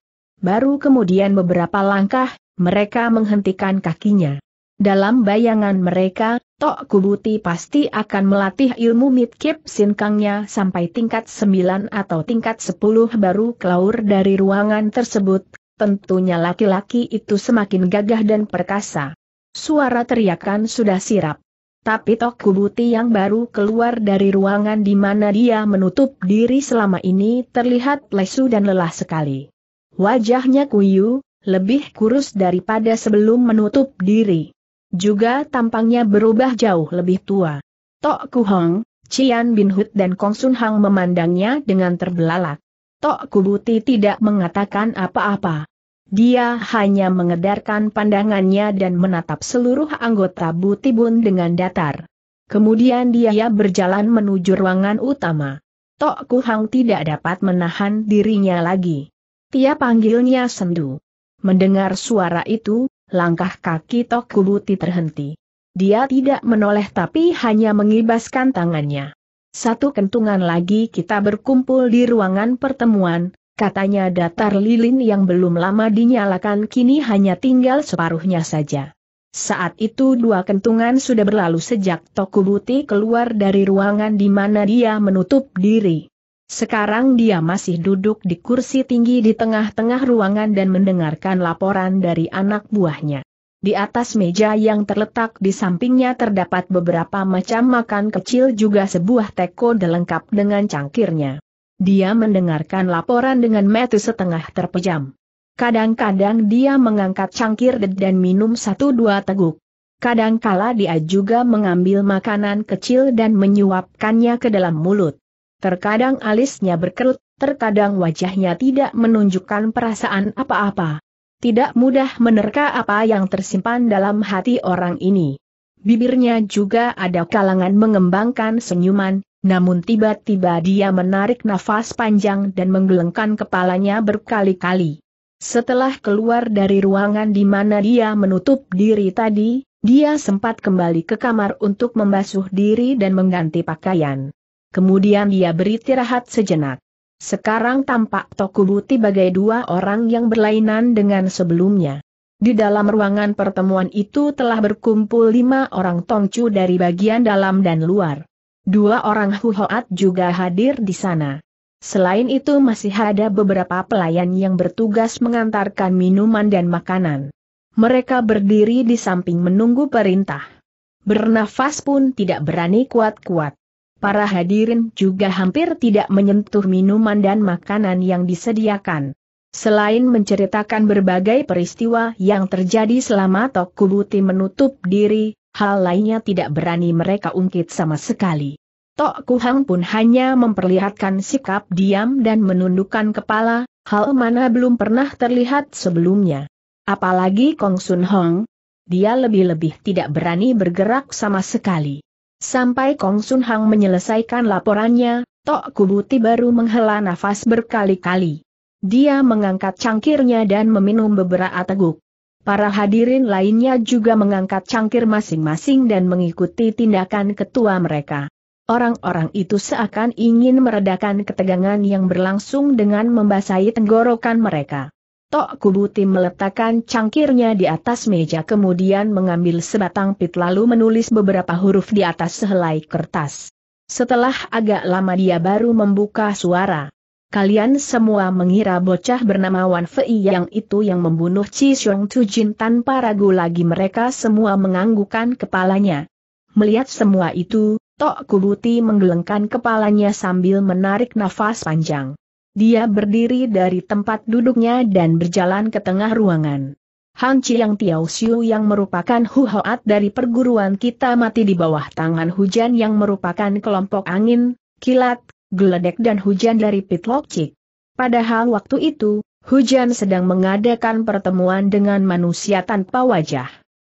Baru kemudian beberapa langkah, mereka menghentikan kakinya. Dalam bayangan mereka, Tok Kubuti pasti akan melatih ilmu mitkip sinkangnya sampai tingkat 9 atau tingkat 10 baru keluar dari ruangan tersebut, tentunya laki-laki itu semakin gagah dan perkasa. Suara teriakan sudah sirap. Tapi Tok Kubuti yang baru keluar dari ruangan di mana dia menutup diri selama ini terlihat lesu dan lelah sekali. Wajahnya kuyu, lebih kurus daripada sebelum menutup diri. Juga tampangnya berubah jauh lebih tua. Tok Kuhong, Cian Bin Hut dan Kong Sun Hang memandangnya dengan terbelalak. Tok Kubuti tidak mengatakan apa-apa. Dia hanya mengedarkan pandangannya dan menatap seluruh anggota Butibun dengan datar. Kemudian dia berjalan menuju ruangan utama. Tok Kuhang tidak dapat menahan dirinya lagi. Tia panggilnya sendu. Mendengar suara itu, langkah kaki Tok Kubuti terhenti. Dia tidak menoleh tapi hanya mengibaskan tangannya. Satu kentungan lagi kita berkumpul di ruangan pertemuan, katanya datar lilin yang belum lama dinyalakan kini hanya tinggal separuhnya saja. Saat itu dua kentungan sudah berlalu sejak Tokubuti keluar dari ruangan di mana dia menutup diri. Sekarang dia masih duduk di kursi tinggi di tengah-tengah ruangan dan mendengarkan laporan dari anak buahnya. Di atas meja yang terletak di sampingnya terdapat beberapa macam makan kecil juga sebuah teko lengkap dengan cangkirnya. Dia mendengarkan laporan dengan metu setengah terpejam. Kadang-kadang dia mengangkat cangkir dan minum satu dua teguk. Kadangkala dia juga mengambil makanan kecil dan menyuapkannya ke dalam mulut. Terkadang alisnya berkerut, terkadang wajahnya tidak menunjukkan perasaan apa-apa. Tidak mudah menerka apa yang tersimpan dalam hati orang ini. Bibirnya juga ada kalangan mengembangkan senyuman, namun tiba-tiba dia menarik nafas panjang dan menggelengkan kepalanya berkali-kali. Setelah keluar dari ruangan di mana dia menutup diri tadi, dia sempat kembali ke kamar untuk membasuh diri dan mengganti pakaian. Kemudian dia beristirahat sejenak. Sekarang tampak Tokubuti bagai dua orang yang berlainan dengan sebelumnya. Di dalam ruangan pertemuan itu telah berkumpul lima orang Tongcu dari bagian dalam dan luar. Dua orang Huhoat juga hadir di sana. Selain itu masih ada beberapa pelayan yang bertugas mengantarkan minuman dan makanan. Mereka berdiri di samping menunggu perintah. Bernafas pun tidak berani kuat-kuat para hadirin juga hampir tidak menyentuh minuman dan makanan yang disediakan. Selain menceritakan berbagai peristiwa yang terjadi selama Tokubuti menutup diri, hal lainnya tidak berani mereka ungkit sama sekali. Tok Kuhang pun hanya memperlihatkan sikap diam dan menundukkan kepala, hal mana belum pernah terlihat sebelumnya. Apalagi Kong Sun Hong, dia lebih-lebih tidak berani bergerak sama sekali. Sampai Kong Sun Hang menyelesaikan laporannya, Tok Kubuti baru menghela nafas berkali-kali. Dia mengangkat cangkirnya dan meminum beberapa teguk. Para hadirin lainnya juga mengangkat cangkir masing-masing dan mengikuti tindakan ketua mereka. Orang-orang itu seakan ingin meredakan ketegangan yang berlangsung dengan membasahi tenggorokan mereka. Tok Kubuti meletakkan cangkirnya di atas meja kemudian mengambil sebatang pit lalu menulis beberapa huruf di atas sehelai kertas. Setelah agak lama dia baru membuka suara. Kalian semua mengira bocah bernama Wan Fei yang itu yang membunuh Chi Xiong Jin tanpa ragu lagi mereka semua menganggukkan kepalanya. Melihat semua itu, Tok Kubuti menggelengkan kepalanya sambil menarik nafas panjang. Dia berdiri dari tempat duduknya dan berjalan ke tengah ruangan. Han Chiang Tiao Xiu yang merupakan Hu Hoat dari perguruan kita mati di bawah tangan hujan yang merupakan kelompok angin, kilat, geledek dan hujan dari Pitlok Padahal waktu itu, hujan sedang mengadakan pertemuan dengan manusia tanpa wajah.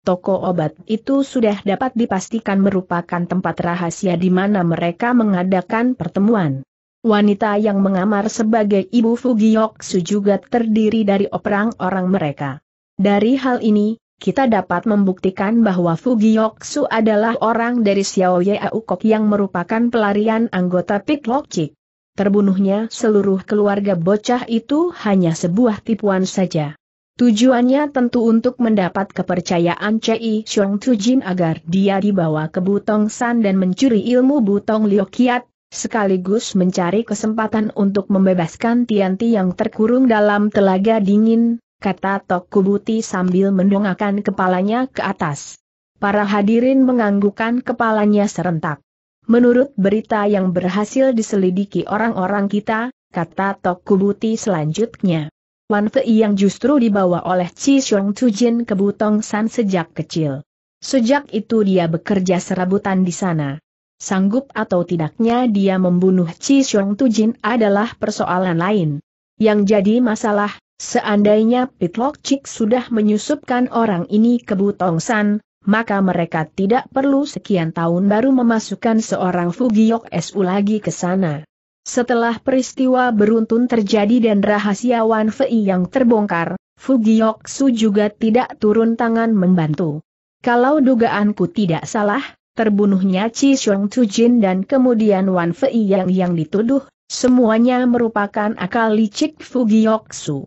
Toko obat itu sudah dapat dipastikan merupakan tempat rahasia di mana mereka mengadakan pertemuan. Wanita yang mengamar sebagai ibu Fugioksu juga terdiri dari orang-orang mereka. Dari hal ini, kita dapat membuktikan bahwa Fugioksu adalah orang dari Xiao Yaukok yang merupakan pelarian anggota Piklokcik. Terbunuhnya seluruh keluarga bocah itu hanya sebuah tipuan saja. Tujuannya tentu untuk mendapat kepercayaan C.I. Xiong Tujin agar dia dibawa ke Butong San dan mencuri ilmu Butong Liokiat, sekaligus mencari kesempatan untuk membebaskan Tianti yang terkurung dalam telaga dingin, kata Tok Kubuti sambil mendongakkan kepalanya ke atas. Para hadirin menganggukkan kepalanya serentak. Menurut berita yang berhasil diselidiki orang-orang kita, kata Tok Kubuti selanjutnya. Wan Fei yang justru dibawa oleh Chi Xiong Tujin ke Butong San sejak kecil. Sejak itu dia bekerja serabutan di sana. Sanggup atau tidaknya dia membunuh Chi Xiong Tujin adalah persoalan lain. Yang jadi masalah, seandainya Pitlock Chik sudah menyusupkan orang ini ke Butong San, maka mereka tidak perlu sekian tahun baru memasukkan seorang Fugiok Su lagi ke sana. Setelah peristiwa beruntun terjadi dan rahasia Wan Fei yang terbongkar, Fugiok Su juga tidak turun tangan membantu. Kalau dugaanku tidak salah, terbunuhnya Chi Xiong Tujin dan kemudian Wan Fei Yang yang dituduh, semuanya merupakan akal licik Su.